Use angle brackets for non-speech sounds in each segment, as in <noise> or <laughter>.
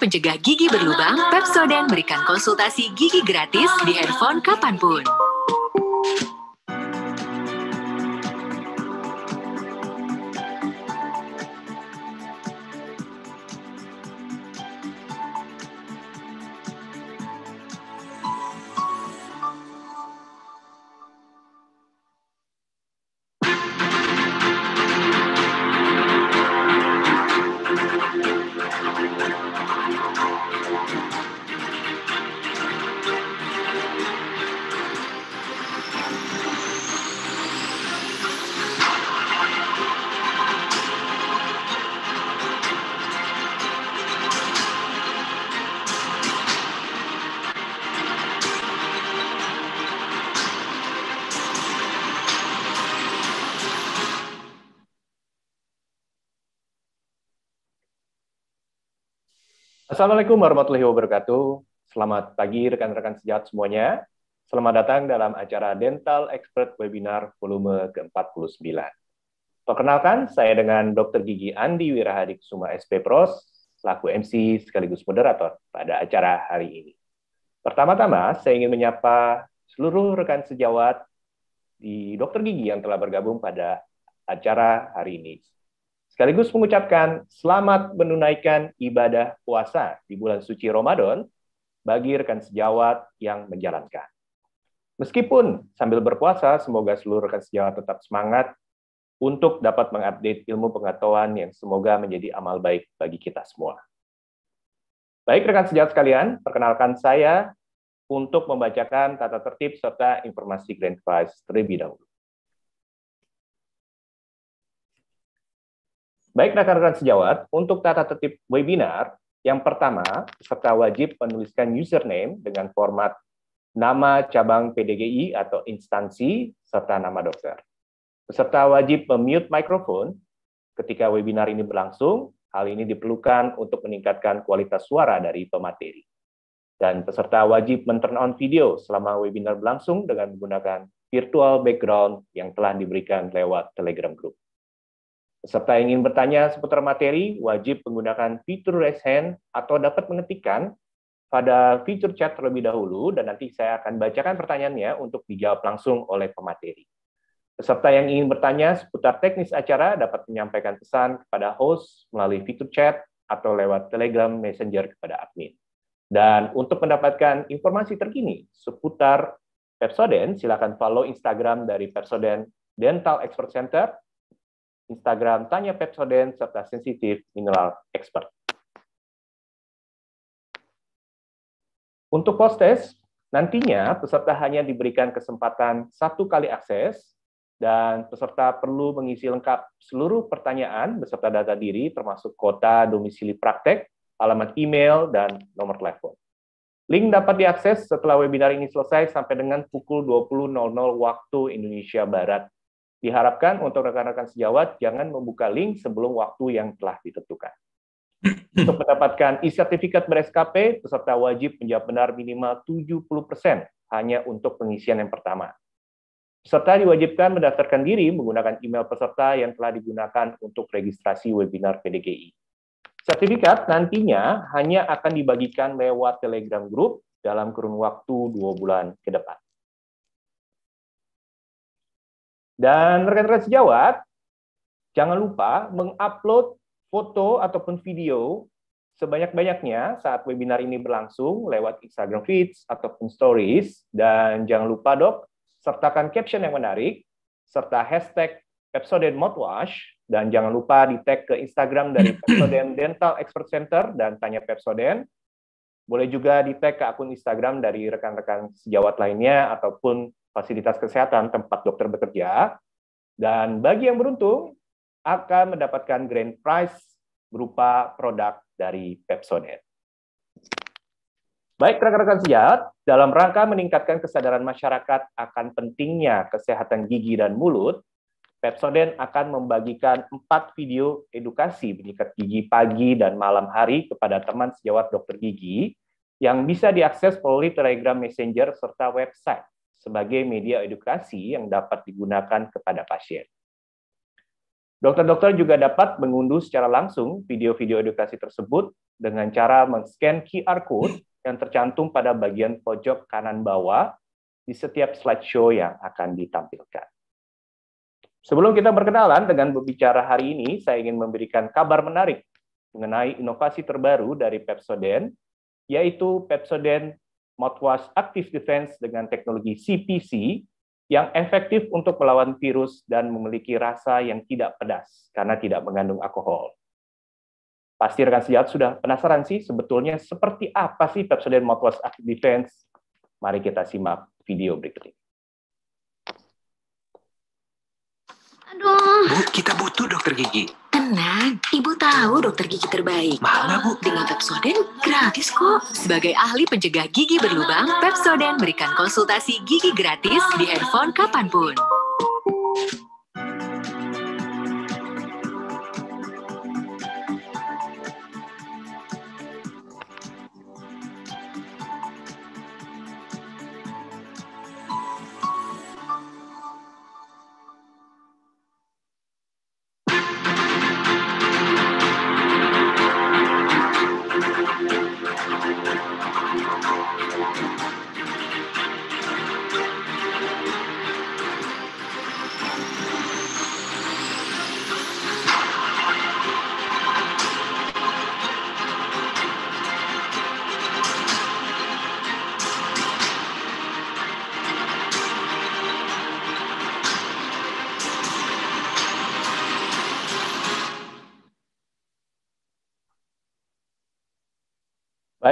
pencegah gigi berlubang, Pepsodent berikan konsultasi gigi gratis di handphone kapanpun. Assalamualaikum warahmatullahi wabarakatuh. Selamat pagi rekan-rekan sejahat semuanya. Selamat datang dalam acara Dental Expert Webinar volume ke-49. Perkenalkan, saya dengan Dr. Gigi Andi Wirahadi Kusuma SP Pros, selaku MC sekaligus moderator pada acara hari ini. Pertama-tama, saya ingin menyapa seluruh rekan sejawat di Dr. Gigi yang telah bergabung pada acara hari ini sekaligus mengucapkan selamat menunaikan ibadah puasa di bulan suci Ramadan bagi rekan sejawat yang menjalankan. Meskipun sambil berpuasa, semoga seluruh rekan sejawat tetap semangat untuk dapat mengupdate ilmu pengetahuan yang semoga menjadi amal baik bagi kita semua. Baik rekan sejawat sekalian, perkenalkan saya untuk membacakan tata tertib serta informasi Grand Prize terlebih dahulu. Baik rekan-rekan sejawat, untuk tata tertib webinar, yang pertama, peserta wajib menuliskan username dengan format nama cabang PDGI atau instansi, serta nama dokter. Peserta wajib memute mikrofon ketika webinar ini berlangsung. Hal ini diperlukan untuk meningkatkan kualitas suara dari pemateri. Dan peserta wajib men on video selama webinar berlangsung dengan menggunakan virtual background yang telah diberikan lewat Telegram Group. Peserta yang ingin bertanya seputar materi wajib menggunakan fitur raise hand atau dapat mengetikkan pada fitur chat terlebih dahulu dan nanti saya akan bacakan pertanyaannya untuk dijawab langsung oleh pemateri. Peserta yang ingin bertanya seputar teknis acara dapat menyampaikan pesan kepada host melalui fitur chat atau lewat Telegram Messenger kepada admin. Dan untuk mendapatkan informasi terkini seputar Pepsoden, silakan follow Instagram dari Pepsoden Dental Expert Center Instagram Tanya Pepsoden serta sensitif mineral expert. Untuk post test, nantinya peserta hanya diberikan kesempatan satu kali akses dan peserta perlu mengisi lengkap seluruh pertanyaan beserta data diri termasuk kota, domisili praktek, alamat email, dan nomor telepon. Link dapat diakses setelah webinar ini selesai sampai dengan pukul 20.00 waktu Indonesia Barat Diharapkan untuk rekan-rekan sejawat jangan membuka link sebelum waktu yang telah ditentukan. Untuk mendapatkan e-sertifikat berSKP, peserta wajib menjawab benar minimal 70% hanya untuk pengisian yang pertama. Peserta diwajibkan mendaftarkan diri menggunakan email peserta yang telah digunakan untuk registrasi webinar PDGI. Sertifikat nantinya hanya akan dibagikan lewat Telegram Group dalam kurun waktu dua bulan ke depan. Dan rekan-rekan sejawat, jangan lupa mengupload foto ataupun video sebanyak-banyaknya saat webinar ini berlangsung lewat Instagram Feeds ataupun Stories. Dan jangan lupa, dok, sertakan caption yang menarik, serta hashtag Pepsodent Mouthwash, dan jangan lupa di tag ke Instagram dari <clears throat> Pepsodent Dental Expert Center dan tanya Pepsodent. Boleh juga di tag ke akun Instagram dari rekan-rekan sejawat lainnya ataupun fasilitas kesehatan tempat dokter bekerja, dan bagi yang beruntung akan mendapatkan grand prize berupa produk dari Pepsonet. Baik rekan-rekan sejahat, dalam rangka meningkatkan kesadaran masyarakat akan pentingnya kesehatan gigi dan mulut, Pepsoden akan membagikan empat video edukasi menyikat gigi pagi dan malam hari kepada teman sejawat dokter gigi yang bisa diakses melalui Telegram Messenger serta website sebagai media edukasi yang dapat digunakan kepada pasien. Dokter-dokter juga dapat mengunduh secara langsung video-video edukasi tersebut dengan cara men-scan QR code yang tercantum pada bagian pojok kanan bawah di setiap slideshow yang akan ditampilkan. Sebelum kita berkenalan dengan berbicara hari ini, saya ingin memberikan kabar menarik mengenai inovasi terbaru dari Pepsodent, yaitu Pepsodent mouthwash active defense dengan teknologi CPC yang efektif untuk melawan virus dan memiliki rasa yang tidak pedas karena tidak mengandung alkohol. Pasti rekan sejawat sudah penasaran sih sebetulnya seperti apa sih Pepsodent mouthwash active defense? Mari kita simak video berikut ini. dong. Bu, kita butuh dokter gigi. Tenang, ibu tahu dokter gigi terbaik. Mahal nggak, Bu? Dengan Pepsoden gratis kok. Sebagai ahli pencegah gigi berlubang, Pepsoden berikan konsultasi gigi gratis di handphone kapanpun.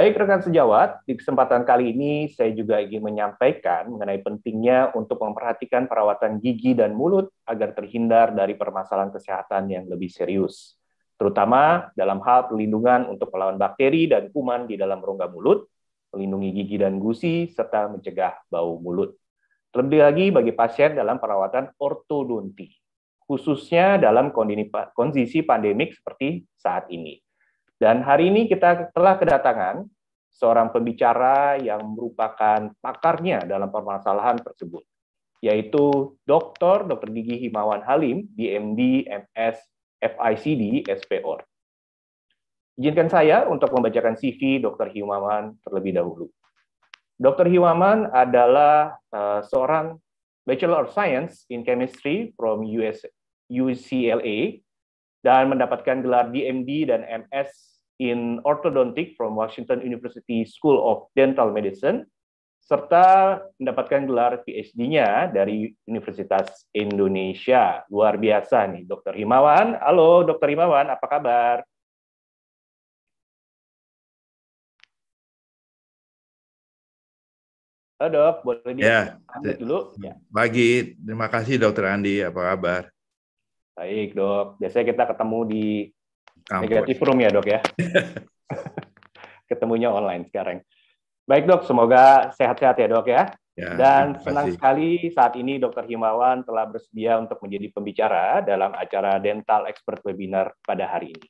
Baik rekan sejawat, di kesempatan kali ini saya juga ingin menyampaikan mengenai pentingnya untuk memperhatikan perawatan gigi dan mulut agar terhindar dari permasalahan kesehatan yang lebih serius, terutama dalam hal perlindungan untuk melawan bakteri dan kuman di dalam rongga mulut, melindungi gigi dan gusi, serta mencegah bau mulut. Terlebih lagi bagi pasien dalam perawatan ortodonti, khususnya dalam kondisi pandemik seperti saat ini. Dan hari ini kita telah kedatangan seorang pembicara yang merupakan pakarnya dalam permasalahan tersebut, yaitu Dr. Dr. Gigi Himawan Halim, DMD, MS, FICD, SPOR. Izinkan saya untuk membacakan CV Dr. Himawan terlebih dahulu. Dr. Himawan adalah eh, seorang Bachelor of Science in Chemistry from US, UCLA dan mendapatkan gelar DMD dan MS in orthodontic from Washington University School of Dental Medicine serta mendapatkan gelar PhD-nya dari Universitas Indonesia. Luar biasa nih, Dr. Himawan. Halo, Dr. Himawan, apa kabar? Halo, Dok. Boleh di ya, dulu? Ya. Pagi. Terima kasih, Dr. Andi. Apa kabar? Baik, Dok. Biasanya kita ketemu di Negatif room ya dok ya. <laughs> Ketemunya online sekarang. Baik dok, semoga sehat-sehat ya dok ya. ya Dan senang sekali saat ini Dokter Himawan telah bersedia untuk menjadi pembicara dalam acara Dental Expert Webinar pada hari ini.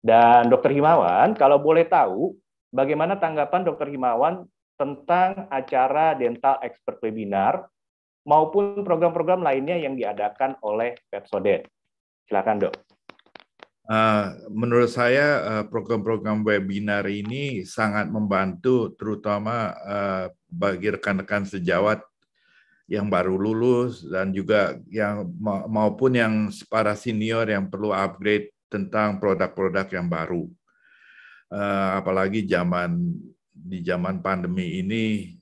Dan Dokter Himawan, kalau boleh tahu, bagaimana tanggapan Dokter Himawan tentang acara Dental Expert Webinar maupun program-program lainnya yang diadakan oleh Pepsodent? Silakan dok. Eh, menurut saya eh, program-program webinar ini sangat membantu terutama eh, bagi rekan-rekan sejawat yang baru lulus dan juga yang maupun yang para senior yang perlu upgrade tentang produk-produk yang baru. apalagi zaman di zaman pandemi ini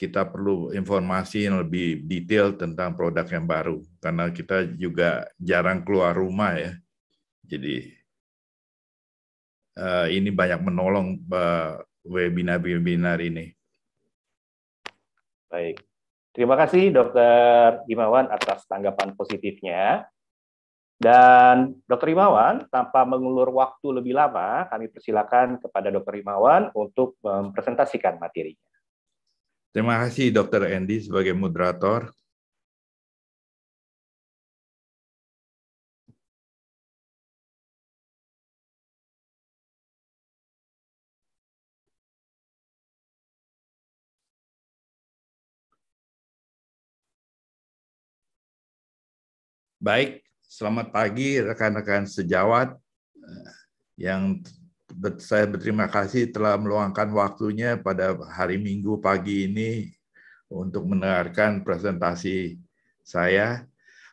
kita perlu informasi yang lebih detail tentang produk yang baru karena kita juga jarang keluar rumah ya. Jadi eh, ini banyak menolong eh, webinar-webinar ini. Baik. Terima kasih Dokter Imawan atas tanggapan positifnya. Dan Dokter Imawan, tanpa mengulur waktu lebih lama, kami persilakan kepada Dokter Imawan untuk mempresentasikan materinya. Terima kasih Dr. Andy sebagai moderator. Baik, selamat pagi rekan-rekan sejawat eh, yang saya berterima kasih telah meluangkan waktunya pada hari Minggu pagi ini untuk mendengarkan presentasi saya.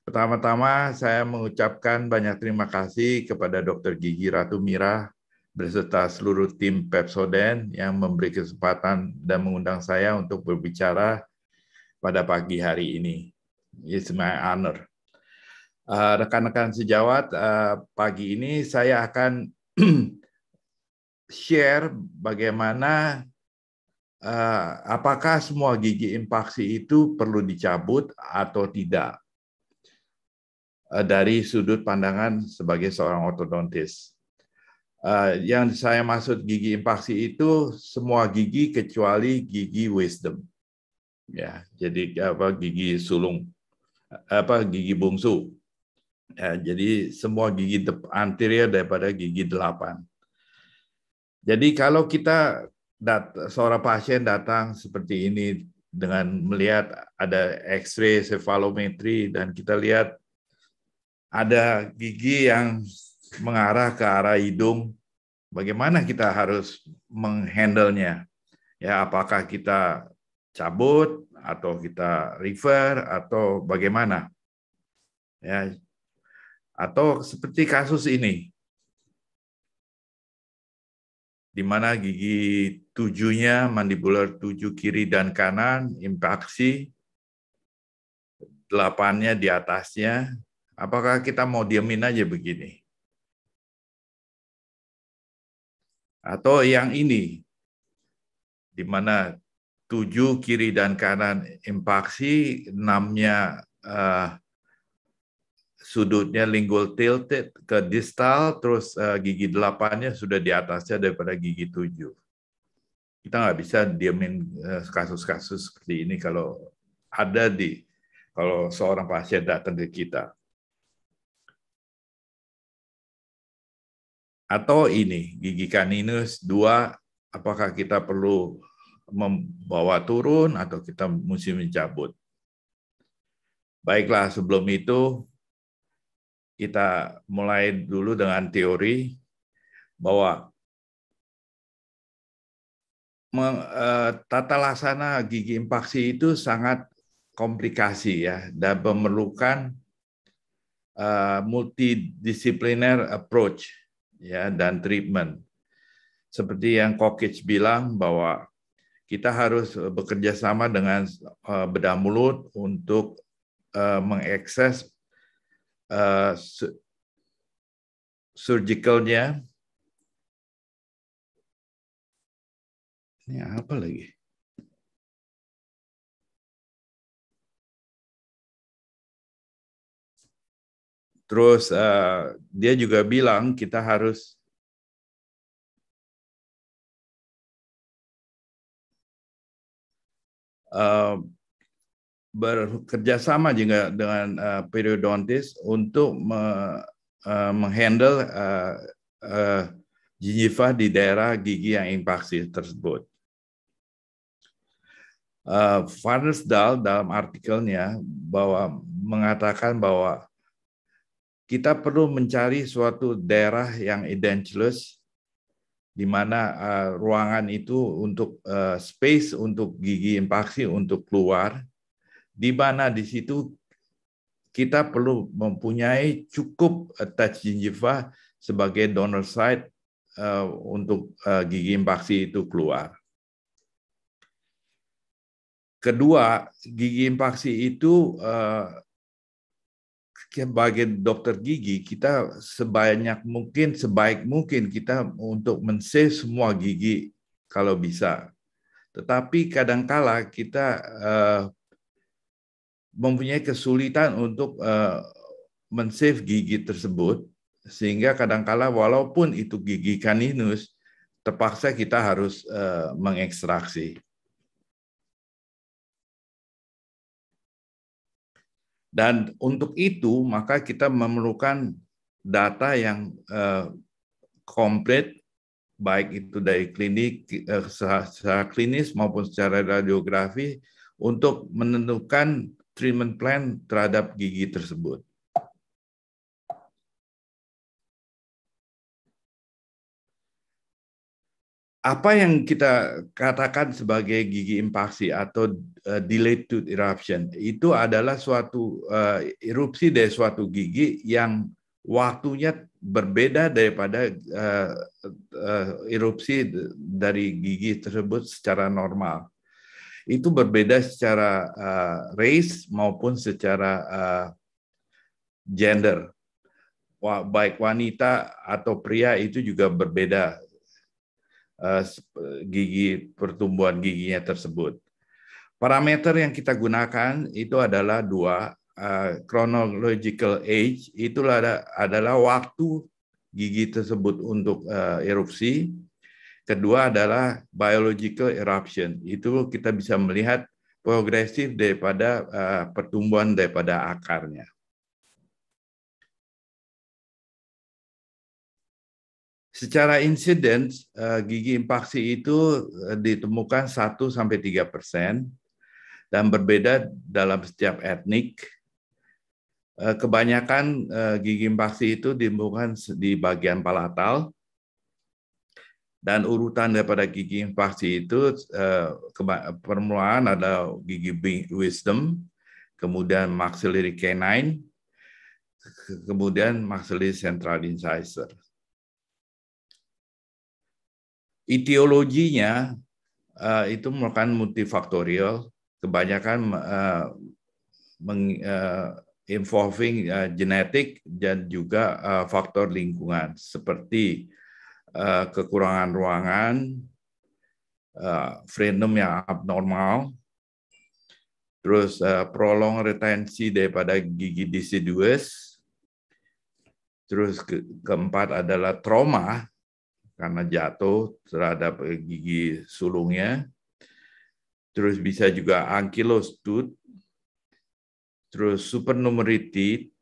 Pertama-tama saya mengucapkan banyak terima kasih kepada Dr. Gigi Ratu Mira beserta seluruh tim Pepsoden yang memberi kesempatan dan mengundang saya untuk berbicara pada pagi hari ini. It's my honor. Ah, rekan-rekan uh, sejawat, uh, pagi ini saya akan <clears throat> share bagaimana eh, apakah semua gigi impaksi itu perlu dicabut atau tidak eh, dari sudut pandangan sebagai seorang ortodontis. Eh, yang saya maksud gigi impaksi itu semua gigi kecuali gigi wisdom. Ya, jadi apa gigi sulung apa gigi bungsu. Ya, jadi semua gigi anterior daripada gigi delapan. Jadi kalau kita dat seorang pasien datang seperti ini dengan melihat ada X-ray, cephalometry dan kita lihat ada gigi yang mengarah ke arah hidung, bagaimana kita harus menghandlenya? Ya, apakah kita cabut atau kita refer atau bagaimana? Ya, atau seperti kasus ini, di mana gigi tujuhnya mandibular tujuh kiri dan kanan impaksi delapannya di atasnya apakah kita mau diamin aja begini atau yang ini di mana tujuh kiri dan kanan impaksi enamnya uh, sudutnya lingual tilted ke distal, terus uh, gigi delapannya sudah di atasnya daripada gigi tujuh. Kita nggak bisa diamin eh, kasus-kasus seperti ini kalau ada di kalau seorang pasien datang ke kita. Atau ini, gigi kaninus dua, apakah kita perlu membawa turun atau kita mesti mencabut. Baiklah, sebelum itu kita mulai dulu dengan teori bahwa eh, tata laksana gigi impaksi itu sangat komplikasi ya dan memerlukan eh, multidisipliner approach ya dan treatment. Seperti yang Kokic bilang bahwa kita harus eh, bekerja sama dengan bedah mulut untuk mengakses uh, surgicalnya. Ini apa lagi? Terus uh, dia juga bilang kita harus uh, bekerja sama juga dengan uh, periodontis untuk me, uh, menghandle uh, uh, gingiva di daerah gigi yang impaksi tersebut. Uh, Farnesdal dalam artikelnya bahwa mengatakan bahwa kita perlu mencari suatu daerah yang edentulous di mana uh, ruangan itu untuk uh, space untuk gigi impaksi untuk keluar di mana di situ kita perlu mempunyai cukup eh, touch gingiva sebagai donor site uh, untuk uh, gigi impaksi itu keluar. Kedua, gigi impaksi itu uh, sebagai dokter gigi kita sebanyak mungkin sebaik mungkin kita untuk mensave semua gigi kalau bisa. Tetapi kadangkala kita uh, mempunyai kesulitan untuk uh, mensave gigi tersebut sehingga kadangkala walaupun itu gigi kaninus terpaksa kita harus uh, mengekstraksi. Dan untuk itu maka kita memerlukan data yang uh, eh, komplit baik itu dari klinik uh, secara klinis maupun secara radiografi untuk menentukan treatment plan terhadap gigi tersebut. Apa yang kita katakan sebagai gigi impaksi atau uh, delayed tooth eruption itu adalah suatu uh, erupsi dari suatu gigi yang waktunya berbeda daripada uh, uh, erupsi dari gigi tersebut secara normal itu berbeda secara uh, race maupun secara uh, gender. Baik wanita atau pria itu juga berbeda eh, gigi pertumbuhan giginya tersebut. Parameter yang kita gunakan itu adalah dua uh, chronological age itulah ada, adalah waktu gigi tersebut untuk uh, erupsi Kedua adalah biological eruption. Itu kita bisa melihat progresif daripada uh, pertumbuhan daripada akarnya. Secara insiden, uh, eh, gigi impaksi itu eh, ditemukan 1-3 persen dan berbeda dalam setiap etnik. Kebanyakan gigi impaksi itu ditemukan di bagian palatal, dan urutan daripada gigi infeksi itu uh, permulaan ada gigi wisdom, kemudian maxillary canine, kemudian maxillary central incisor. Etiologinya uh, itu merupakan multifaktorial, kebanyakan uh, meng, uh, involving uh, genetik dan juga uh, faktor lingkungan seperti Eh, kekurangan ruangan, uh, frenum yang abnormal, terus uh, prolong retensi daripada gigi deciduous, terus ke keempat adalah trauma karena jatuh terhadap gigi sulungnya, terus bisa juga ankylostud, terus supernumerity,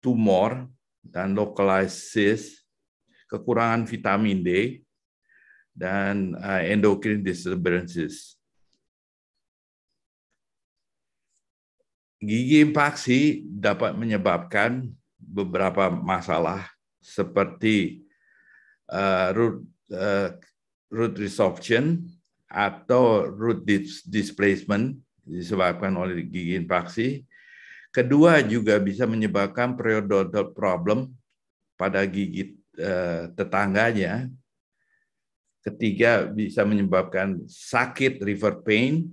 tumor, dan localized cyst, kekurangan vitamin D, dan uh, endocrine disturbances. Gigi impaksi dapat menyebabkan beberapa masalah seperti uh, root, uh, root resorption atau root dis displacement disebabkan oleh gigi impaksi. Kedua juga bisa menyebabkan periodontal problem pada gigi Eh, tetangganya ketiga bisa menyebabkan sakit river pain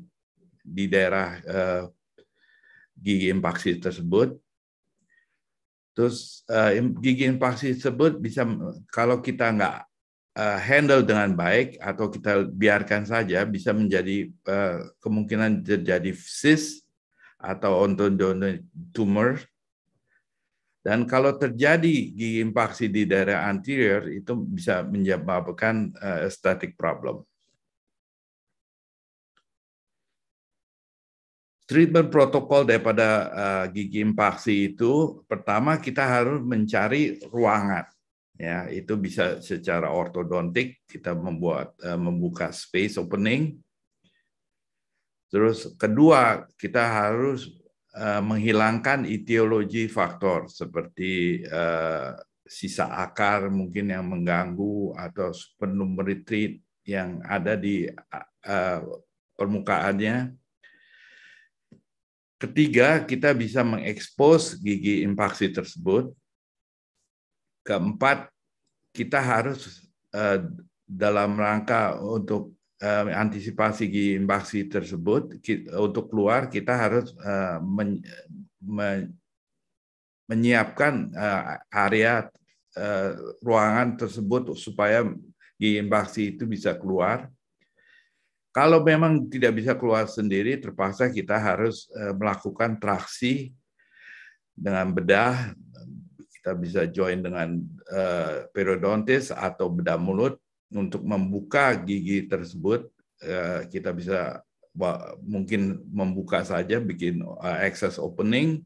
di daerah eh, gigi impaksi tersebut. Terus eh, gigi impaksi tersebut bisa kalau kita nggak handle dengan baik atau kita biarkan saja bisa menjadi kemungkinan terjadi sis atau ontodono tumor dan kalau terjadi gigi impaksi di daerah anterior, itu bisa menyebabkan uh, eh, static problem. Treatment protokol daripada uh, gigi impaksi itu, pertama kita harus mencari ruangan. Ya, itu bisa secara ortodontik kita membuat uh, membuka space opening. Terus kedua kita harus Eh, menghilangkan ideologi faktor seperti eh, sisa akar mungkin yang mengganggu atau retreat yang ada di eh, permukaannya. Ketiga, kita bisa mengekspos gigi impaksi tersebut. Keempat, kita harus dalam rangka untuk uh, antisipasi invasi tersebut kita, untuk keluar kita harus uh, men, me, menyiapkan uh, area uh, ruangan tersebut supaya invasi itu bisa keluar. Kalau memang tidak bisa keluar sendiri, terpaksa kita harus melakukan traksi dengan bedah. Kita bisa join dengan uh, periodontis atau bedah mulut untuk membuka gigi tersebut eh, kita bisa mungkin membuka saja bikin eh, access opening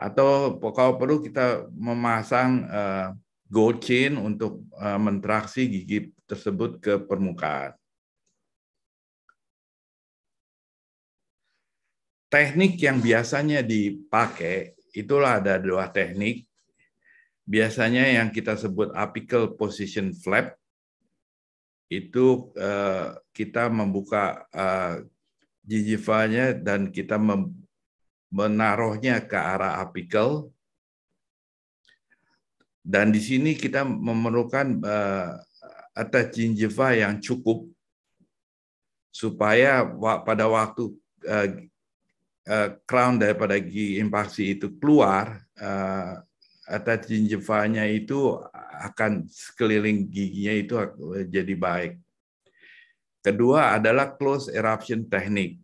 atau kalau perlu kita memasang eh, gold chain untuk mentraksi gigi tersebut ke permukaan. Teknik yang biasanya dipakai itulah ada dua teknik. Biasanya yang kita sebut apical position flap itu eh, kita membuka uh, dan kita menaruhnya ke arah apikal. Dan di sini kita memerlukan uh, atas gingiva yang cukup supaya pada waktu uh, crown daripada gigi impaksi itu keluar uh, atas gingivanya itu akan sekeliling giginya itu jadi baik. Kedua adalah close eruption technique.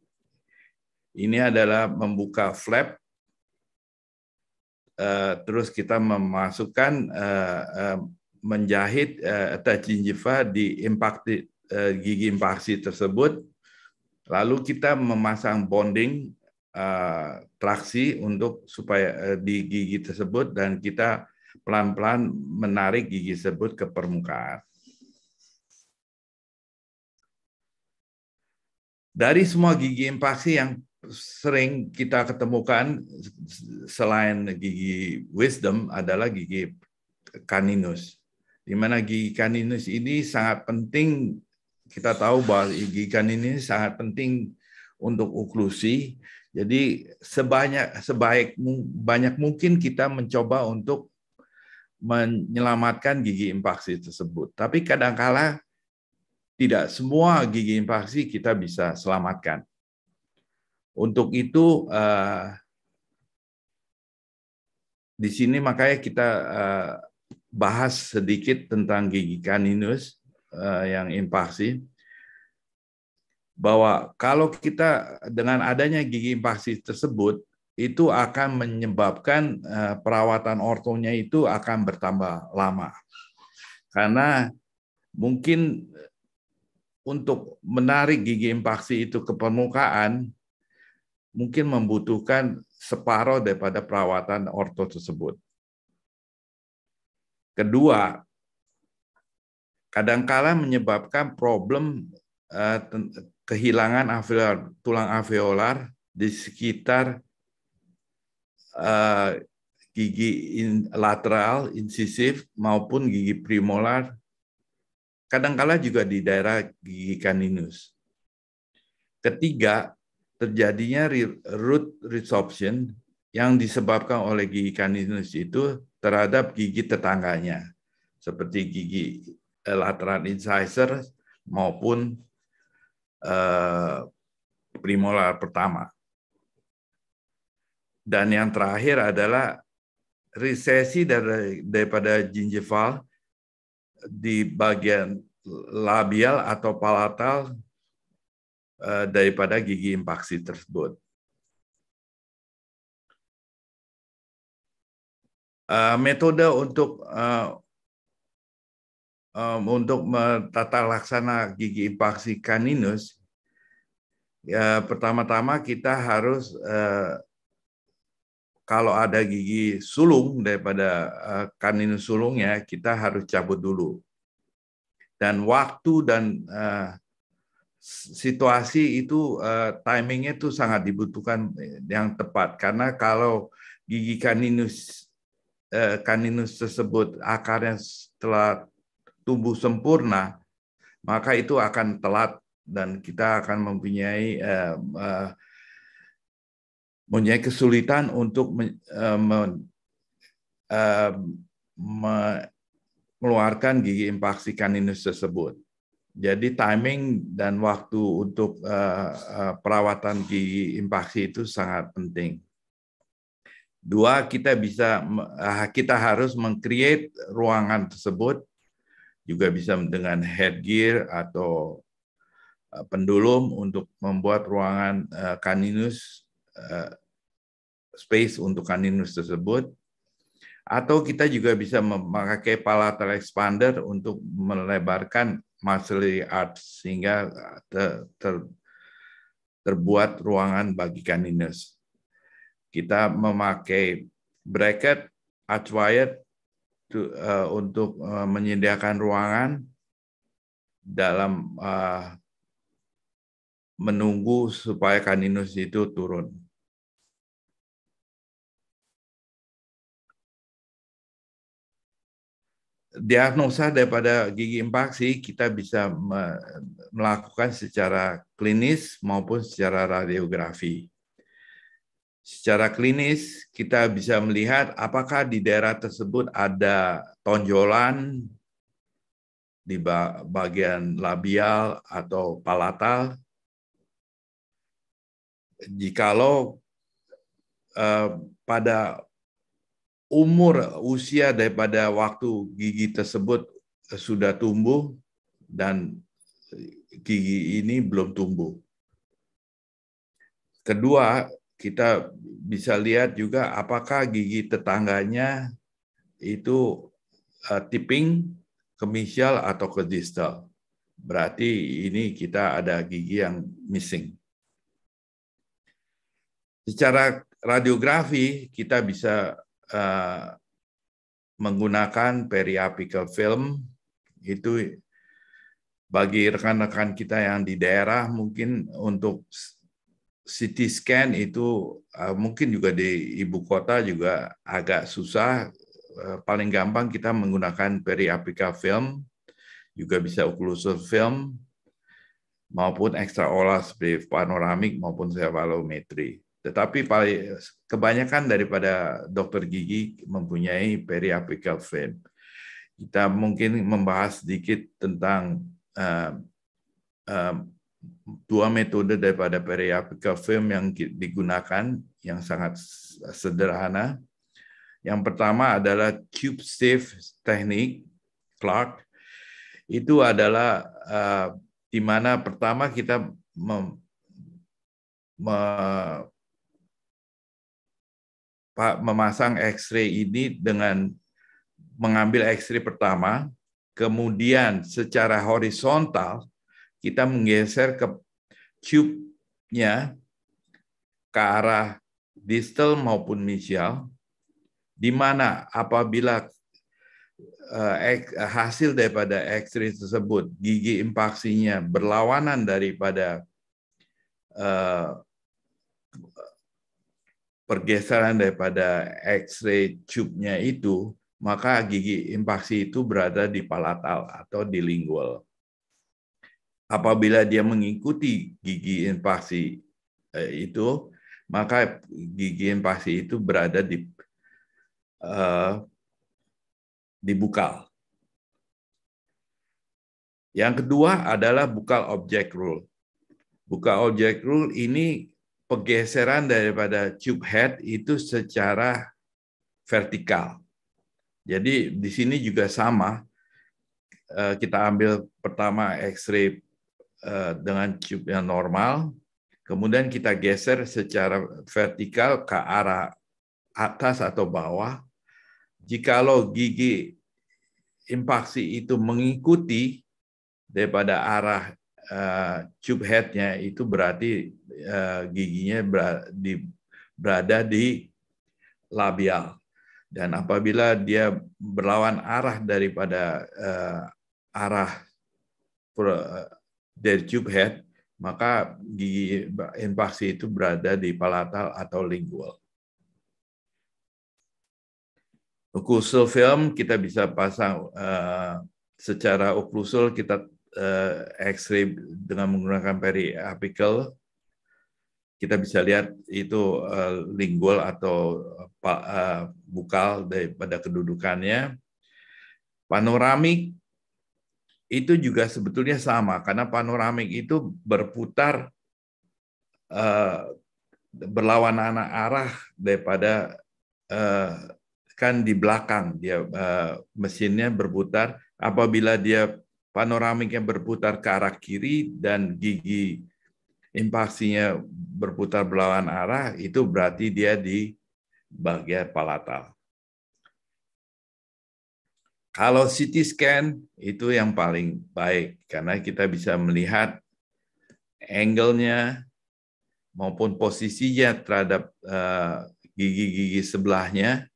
Ini adalah membuka flap, eh, terus kita memasukkan eh, eh, menjahit atau gingiva di impact gigi impaksi tersebut, lalu kita memasang bonding traksi untuk supaya di gigi tersebut dan kita pelan-pelan menarik gigi sebut ke permukaan. Dari semua gigi impaksi yang sering kita ketemukan selain gigi wisdom adalah gigi kaninus. Di mana gigi kaninus ini sangat penting kita tahu bahwa gigi caninus sangat penting untuk oklusi. Jadi sebanyak sebaik banyak mungkin kita mencoba untuk menyelamatkan gigi impaksi tersebut. Tapi kadangkala tidak semua gigi impaksi kita bisa selamatkan. Untuk itu eh, di sini makanya kita eh, bahas sedikit tentang gigi kaninus eh, yang impaksi bahwa kalau kita dengan adanya gigi impaksi tersebut itu akan menyebabkan eh, perawatan ortonya itu akan bertambah lama. Karena mungkin eh, untuk menarik gigi impaksi itu ke permukaan mungkin membutuhkan separuh daripada perawatan orto tersebut. Kedua, kadangkala menyebabkan problem eh, kehilangan tulang alveolar di sekitar Eh, gigi in, lateral, insisif, maupun gigi premolar, kadangkala juga di daerah gigi kaninus. Ketiga, terjadinya root resorption yang disebabkan oleh gigi kaninus itu terhadap gigi tetangganya, seperti gigi eh, lateral incisor maupun eh, primolar pertama. Dan yang terakhir adalah resesi daripada gingival di bagian labial atau palatal eh, daripada gigi impaksi tersebut. Eh, metode untuk eh, untuk tata laksana gigi impaksi kaninus, ya pertama-tama kita harus kalau ada gigi sulung daripada eh, kanin sulungnya, kita harus cabut dulu. Dan waktu dan uh, situasi itu uh, timingnya itu sangat dibutuhkan yang tepat karena kalau gigi kaninus kaninus tersebut akarnya telah tumbuh sempurna, maka itu akan telat dan kita akan mempunyai uh, uh, mempunyai kesulitan untuk men, uh, men, uh, mengeluarkan gigi impaksi kaninus tersebut. Jadi timing dan waktu untuk uh, uh, perawatan gigi impaksi itu sangat penting. Dua, kita bisa uh, kita harus mengcreate ruangan tersebut juga bisa dengan headgear atau pendulum untuk membuat ruangan kaninus Eh, space untuk kaninus tersebut, atau kita juga bisa memakai palatal expander untuk melebarkan muscle art sehingga eh, ter, ter, terbuat ruangan bagi kaninus. Kita memakai bracket arch wire to, uh, eh, untuk uh, menyediakan ruangan dalam uh, menunggu supaya kaninus itu turun. diagnosa daripada gigi impaksi kita bisa me melakukan secara klinis maupun secara radiografi. Secara klinis kita bisa melihat apakah di daerah tersebut ada tonjolan di bagian labial atau palatal. Jikalau eh, pada umur usia daripada waktu gigi tersebut eh, sudah tumbuh dan eh, gigi ini belum tumbuh. Kedua, kita bisa lihat juga apakah gigi tetangganya itu eh, tipping ke atau ke distal. Berarti ini kita ada gigi yang missing. Secara radiografi kita bisa Eh, menggunakan periapical film itu bagi rekan-rekan kita yang di daerah mungkin untuk CT scan itu eh, mungkin juga di ibu kota juga agak susah eh, paling gampang kita menggunakan periapical film juga bisa occlusal film maupun extraoral seperti panoramik maupun sevalometri. Tetapi kebanyakan daripada dokter gigi mempunyai periapical vein. Kita mungkin membahas sedikit tentang uh, uh, dua metode daripada periapical vein yang digunakan yang sangat sederhana. Yang pertama adalah cube safe teknik Clark. Itu adalah uh, di mana pertama kita mem, me, pak memasang X-ray ini dengan mengambil X-ray pertama, kemudian secara horizontal kita menggeser ke cube nya ke arah distal maupun mesial, di mana apabila eh, hasil daripada X-ray tersebut, gigi impaksinya berlawanan daripada eh, pergeseran daripada X-ray tube-nya itu, maka gigi impaksi itu berada di palatal atau di lingual. Apabila dia mengikuti gigi impaksi eh, itu, maka gigi impaksi itu berada di uh, eh, di bukal. Yang kedua adalah bukal object rule. Bukal object rule ini penggeseran daripada tube head itu secara vertikal. Jadi di sini juga sama, eh, kita ambil pertama X-ray eh, dengan tube yang normal, kemudian kita geser secara vertikal ke arah atas atau bawah. Jikalau gigi impaksi itu mengikuti daripada arah uh, tube headnya itu berarti uh, giginya ber, di, berada di labial dan apabila dia berlawan arah daripada uh, arah per, uh, dari tube head maka gigi infaksi itu berada di palatal atau lingual. Okusul film kita bisa pasang uh, secara okusul kita uh, X-ray dengan menggunakan periapical, kita bisa lihat itu uh, eh, lingual atau uh, bukal daripada kedudukannya. Panoramik itu juga sebetulnya sama karena panoramik itu berputar uh, berlawanan arah daripada uh, kan di belakang dia uh, mesinnya berputar apabila dia panoramiknya berputar ke arah kiri dan gigi impaksinya berputar berlawan arah, itu berarti dia di bagian palatal. Kalau CT scan itu yang paling baik karena kita bisa melihat angle-nya maupun posisinya terhadap eh, gigi-gigi sebelahnya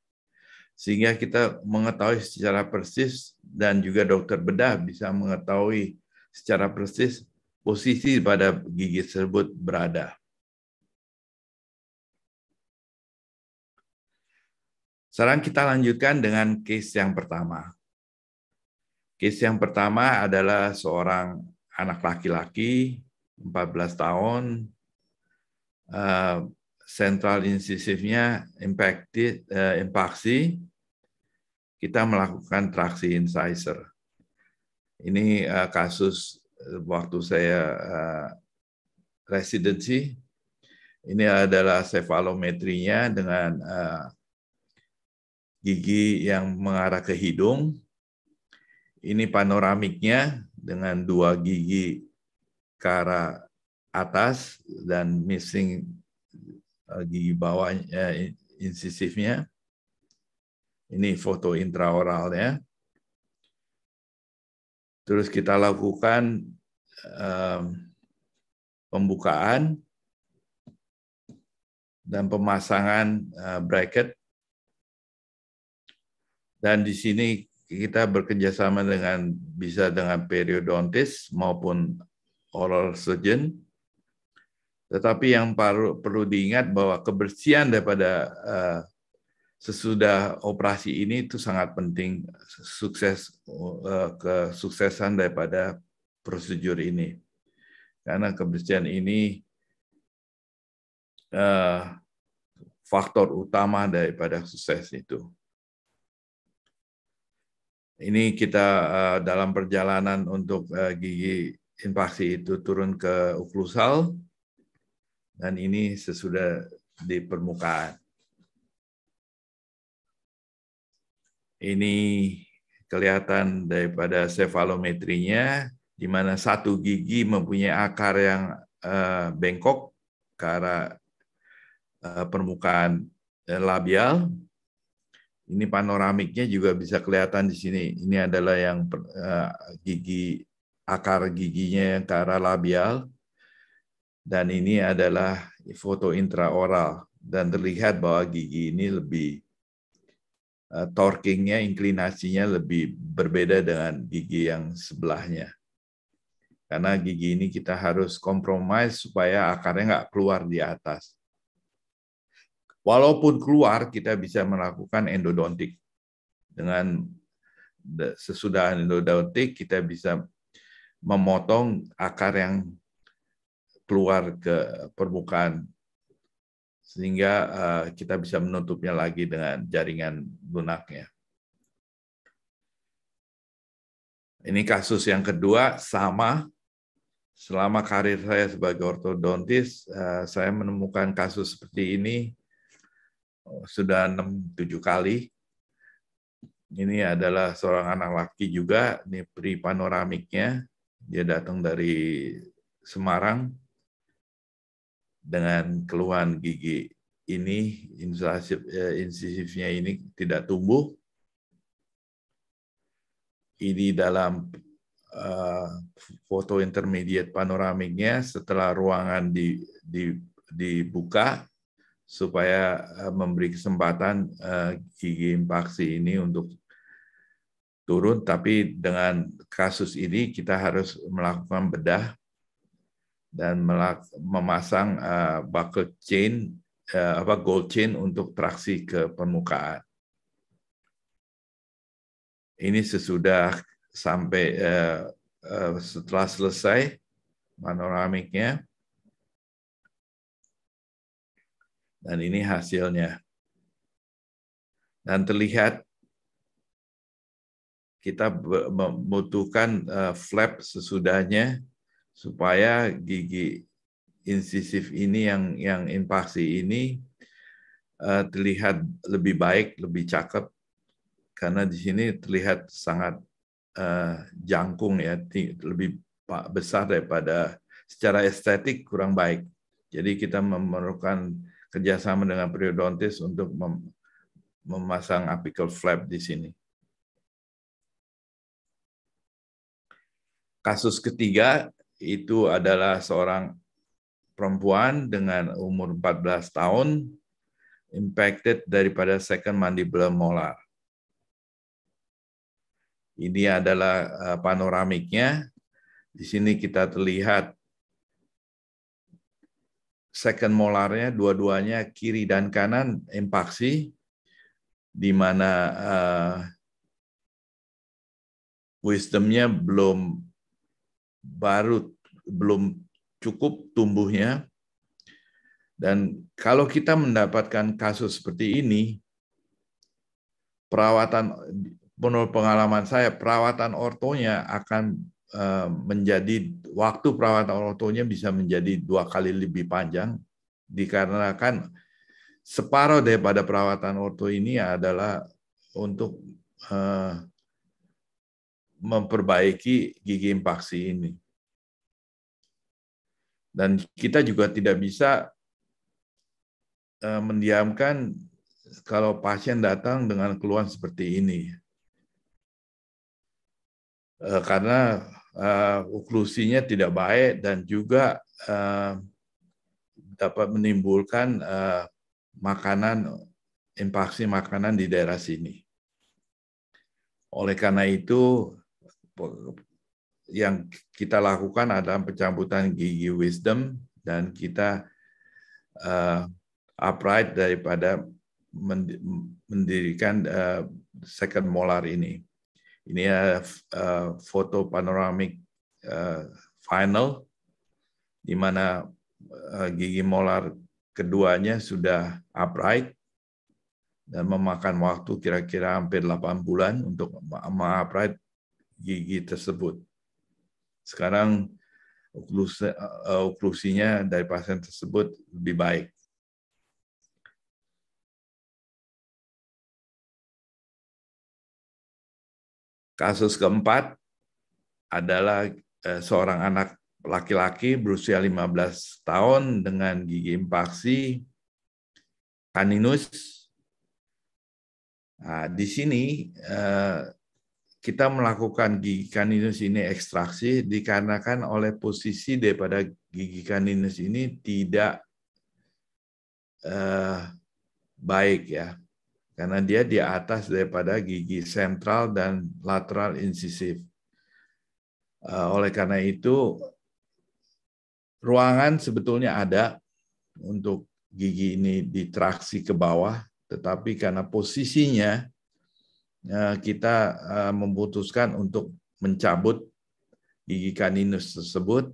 sehingga kita mengetahui secara persis dan juga dokter bedah bisa mengetahui secara persis posisi pada gigi tersebut berada. Sekarang kita lanjutkan dengan case yang pertama. Case yang pertama adalah seorang anak laki-laki 14 tahun uh, eh, insisifnya impacted uh, impaksi kita melakukan traksi incisor. Ini uh, kasus waktu saya uh, residensi. Ini adalah nya dengan uh, gigi yang mengarah ke hidung. Ini panoramiknya dengan dua gigi ke arah atas dan missing gigi bawah bawahnya incisifnya ini foto intraoralnya. Terus kita lakukan um, pembukaan dan pemasangan uh, bracket. Dan di sini kita bekerjasama dengan bisa dengan periodontis maupun oral surgeon. Tetapi yang perlu diingat bahwa kebersihan daripada uh, sesudah operasi ini itu sangat penting sukses eh, kesuksesan daripada prosedur ini karena kebersihan ini eh, faktor utama daripada sukses itu. Ini kita eh, dalam perjalanan untuk eh, gigi infaksi itu turun ke uklusal dan ini sesudah di permukaan. Ini kelihatan daripada sefalometrinya, di mana satu gigi mempunyai akar yang eh, bengkok ke arah eh, permukaan eh, labial. Ini panoramiknya juga bisa kelihatan di sini. Ini adalah yang gigi akar giginya yang ke arah labial. Dan ini adalah foto intraoral dan terlihat bahwa gigi ini lebih uh, eh, torkingnya, inklinasinya lebih berbeda dengan gigi yang sebelahnya. Karena gigi ini kita harus kompromi supaya akarnya nggak keluar di atas. Walaupun keluar, kita bisa melakukan endodontik. Dengan sesudah endodontik, kita bisa memotong akar yang keluar ke permukaan sehingga eh, kita bisa menutupnya lagi dengan jaringan lunaknya. Ini kasus yang kedua sama. Selama karir saya sebagai ortodontis, eh, saya menemukan kasus seperti ini oh, sudah 6 7 kali. Ini adalah seorang anak laki juga, ini pri panoramiknya. Dia datang dari Semarang dengan keluhan gigi ini eh, insisifnya ini tidak tumbuh ini dalam uh, foto intermediate panoramiknya setelah ruangan di, di, dibuka supaya eh, memberi kesempatan uh, gigi impaksi ini untuk turun tapi dengan kasus ini kita harus melakukan bedah dan memasang uh, eh, buckle chain uh, apa gold chain untuk traksi ke permukaan. Ini sesudah sampai uh, uh, setelah selesai panoramiknya. Dan ini hasilnya. Dan terlihat kita membutuhkan flap sesudahnya supaya gigi insisif ini yang yang invasi ini uh, terlihat lebih baik, lebih cakep karena di sini terlihat sangat uh, jangkung ya, lebih besar daripada secara estetik kurang baik. Jadi kita memerlukan kerjasama dengan periodontis untuk mem memasang apical flap di sini. Kasus ketiga itu adalah seorang perempuan dengan umur 14 tahun impacted daripada second mandibular molar. Ini adalah eh, panoramiknya. Di sini kita terlihat second molarnya dua-duanya kiri dan kanan impaksi di mana uh, wisdomnya belum baru belum cukup tumbuhnya. Dan kalau kita mendapatkan kasus seperti ini, perawatan menurut pengalaman saya perawatan ortonya akan eh, menjadi waktu perawatan ortonya bisa menjadi dua kali lebih panjang dikarenakan separuh daripada perawatan orto ini adalah untuk uh, memperbaiki gigi impaksi ini. Dan kita juga tidak bisa eh, mendiamkan kalau pasien datang dengan keluhan seperti ini. Eh, karena eh, oklusinya tidak baik dan juga dapat menimbulkan makanan impaksi makanan di daerah sini. Oleh karena itu, yang kita lakukan adalah pencamputan gigi wisdom dan kita uh, upright daripada mendirikan uh, second molar ini. Ini uh, foto eh, panoramik uh, final di mana gigi molar keduanya sudah upright dan memakan waktu kira-kira hampir 8 bulan untuk upright gigi tersebut. Sekarang oklusi, eh, oklusinya dari pasien tersebut lebih baik. Kasus keempat adalah eh, seorang anak laki-laki berusia 15 tahun dengan gigi impaksi caninus. Nah, di sini eh, kita melakukan gigi kaninus ini ekstraksi dikarenakan oleh posisi daripada gigi kaninus ini tidak eh, baik ya karena dia di atas daripada gigi sentral dan lateral insisif. Eh, oleh karena itu ruangan sebetulnya ada untuk gigi ini ditraksi ke bawah, tetapi karena posisinya Eh, kita eh, memutuskan untuk mencabut gigi kaninus tersebut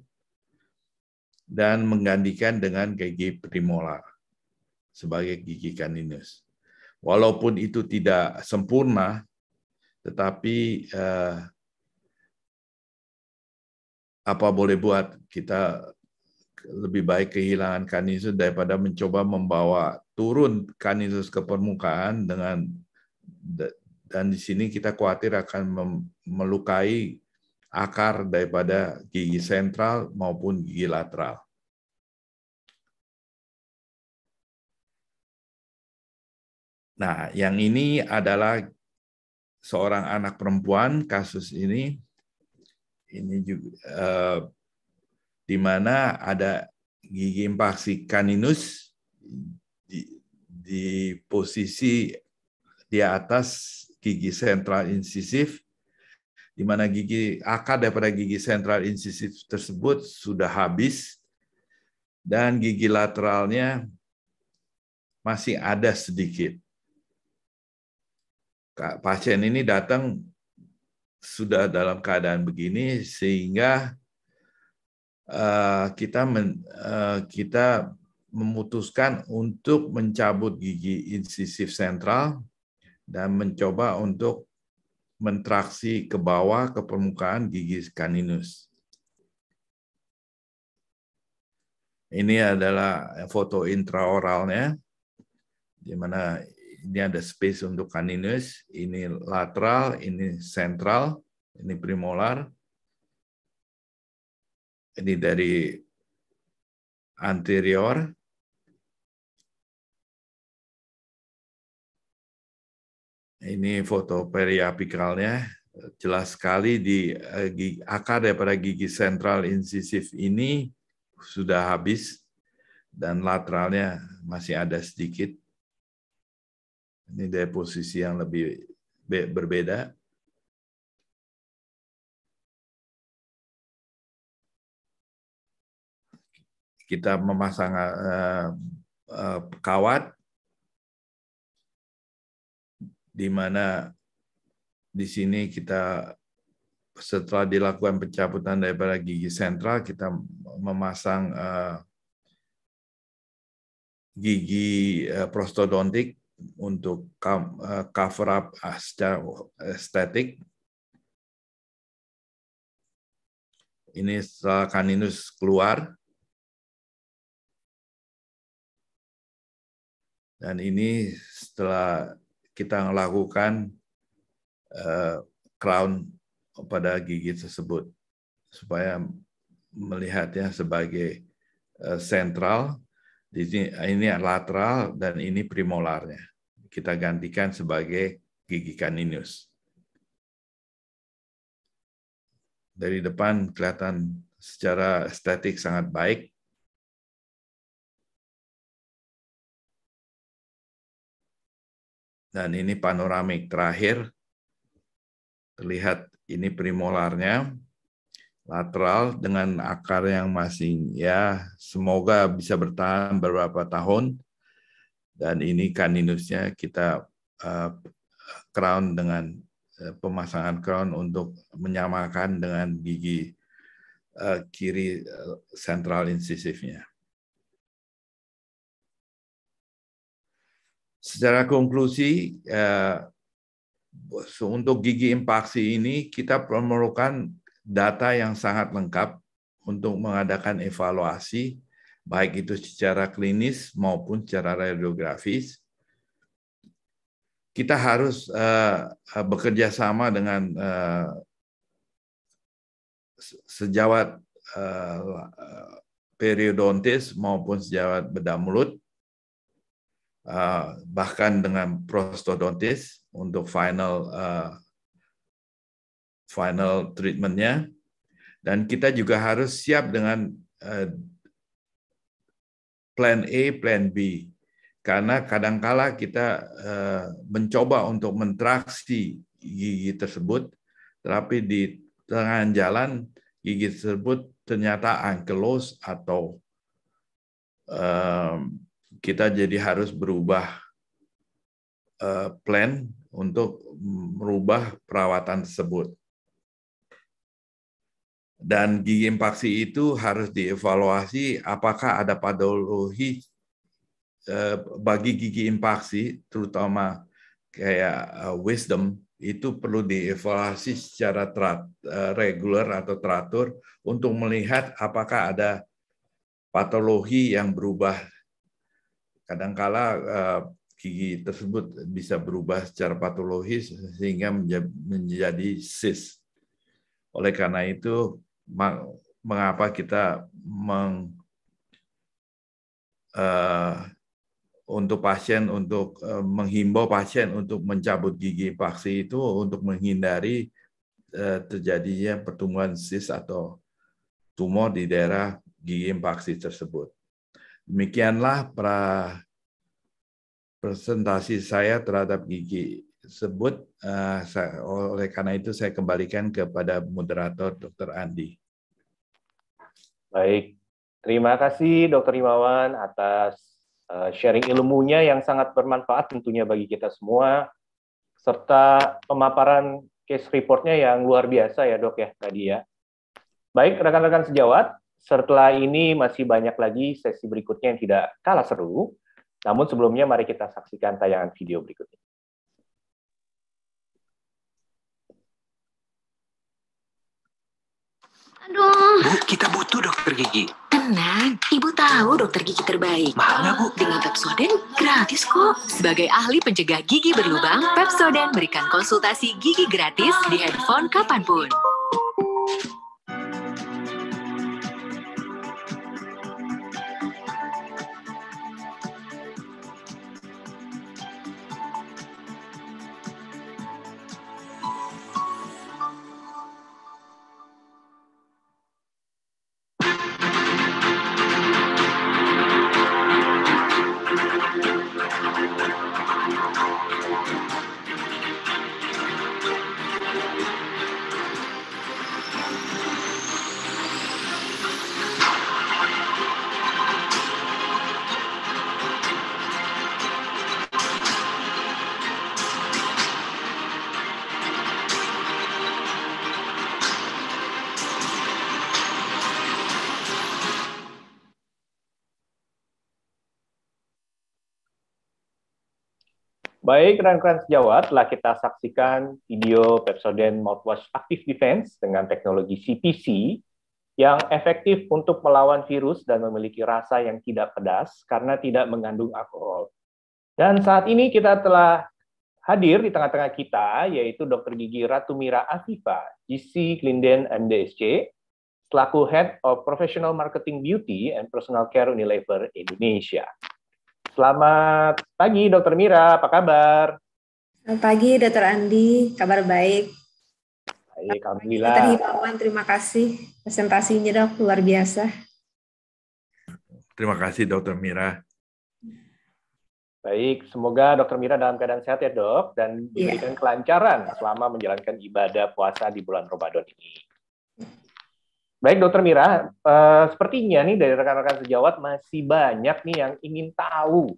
dan menggantikan dengan gigi primolar sebagai gigi kaninus. Walaupun itu tidak sempurna, tetapi eh, apa boleh buat kita lebih baik kehilangan kaninus daripada mencoba membawa turun kaninus ke permukaan dengan dan di sini kita khawatir akan melukai akar daripada gigi sentral maupun gigi lateral. Nah, yang ini adalah seorang anak perempuan kasus ini ini juga eh, di mana ada gigi impaksi caninus di, di posisi di atas gigi sentral insisif di mana gigi akar daripada gigi sentral insisif tersebut sudah habis dan gigi lateralnya masih ada sedikit. Pasien ini datang sudah dalam keadaan begini sehingga eh, kita men, eh, kita memutuskan untuk mencabut gigi insisif sentral dan mencoba untuk mentraksi ke bawah ke permukaan gigi kaninus. Ini adalah foto intraoralnya, di mana ini ada space untuk kaninus. ini lateral, ini sentral, ini primolar. Ini dari anterior, Ini foto periapikalnya eh, jelas sekali di eh, akar daripada gigi sentral incisif ini sudah habis dan lateralnya masih ada sedikit. Ini dari posisi yang lebih berbeda. Kita memasang eh, kawat di mana di sini kita setelah dilakukan pencabutan daripada gigi sentral kita memasang eh, gigi eh, prostodontik untuk eh, cover up secara estetik. Ini setelah kaninus keluar. Dan ini setelah kita melakukan eh, crown pada gigi tersebut supaya melihatnya sebagai eh, sentral di sini ini lateral dan ini primolarnya kita gantikan sebagai gigi caninus dari depan kelihatan secara estetik sangat baik Dan ini panoramik terakhir. Terlihat ini primolarnya lateral dengan akar yang masih ya semoga bisa bertahan beberapa tahun dan ini kaninusnya kita uh, crown dengan uh, pemasangan crown untuk menyamakan dengan gigi uh, kiri uh, sentral incisifnya. Secara konklusi, eh, untuk gigi impaksi ini kita memerlukan data yang sangat lengkap untuk mengadakan evaluasi, baik itu secara klinis maupun secara radiografis. Kita harus eh, bekerja sama dengan eh, sejawat eh, eh, periodontis maupun sejawat bedah mulut Eh, bahkan dengan prostodontis untuk final uh, final treatmentnya dan kita juga harus siap dengan uh, plan A, plan B karena kadangkala kita uh, mencoba untuk mentraksi gigi tersebut, tetapi di tengah jalan gigi tersebut ternyata ankylose atau um, kita jadi harus berubah eh, plan untuk merubah perawatan tersebut. Dan gigi impaksi itu harus dievaluasi apakah ada patologi eh, bagi gigi impaksi, terutama kayak eh, wisdom, itu perlu dievaluasi secara reguler atau teratur untuk melihat apakah ada patologi yang berubah kadangkala eh, gigi tersebut bisa berubah secara patologis sehingga menjadi sis. Oleh karena itu, mengapa kita meng, uh, untuk pasien untuk uh, menghimbau pasien untuk mencabut gigi paksi itu untuk menghindari uh, terjadinya pertumbuhan sis atau tumor di daerah gigi paksi tersebut. Demikianlah pra presentasi saya terhadap gigi tersebut. Eh, oleh karena itu saya kembalikan kepada moderator Dr. Andi. Baik, terima kasih Dr. Imawan atas eh, sharing ilmunya yang sangat bermanfaat tentunya bagi kita semua serta pemaparan case reportnya yang luar biasa ya dok ya tadi ya. Baik rekan-rekan sejawat, setelah ini masih banyak lagi sesi berikutnya yang tidak kalah seru. Namun sebelumnya mari kita saksikan tayangan video berikutnya. Aduh. Bu, oh, kita butuh dokter gigi. Tenang, ibu tahu dokter gigi terbaik. Mahal nggak, Bu? Dengan Pepsoden, gratis kok. Sebagai ahli pencegah gigi berlubang, Pepsoden berikan konsultasi gigi gratis di handphone kapanpun. Baik, rekan-rekan sejawat, telah kita saksikan video Pepsodent Mouthwash Active Defense dengan teknologi CPC yang efektif untuk melawan virus dan memiliki rasa yang tidak pedas karena tidak mengandung alkohol. Dan saat ini kita telah hadir di tengah-tengah kita, yaitu Dr. Gigi Ratumira Afifa, GC Clinden MDSC, selaku Head of Professional Marketing Beauty and Personal Care Unilever Indonesia. Selamat pagi Dokter Mira, apa kabar? Selamat pagi Dokter Andi, kabar baik. Baik, alhamdulillah. terima kasih presentasinya dok luar biasa. Terima kasih Dokter Mira. Baik, semoga Dokter Mira dalam keadaan sehat ya dok dan iya. diberikan yeah. kelancaran selama menjalankan ibadah puasa di bulan Ramadan ini. Baik, Dokter Mira, uh, sepertinya nih dari rekan-rekan sejawat masih banyak nih yang ingin tahu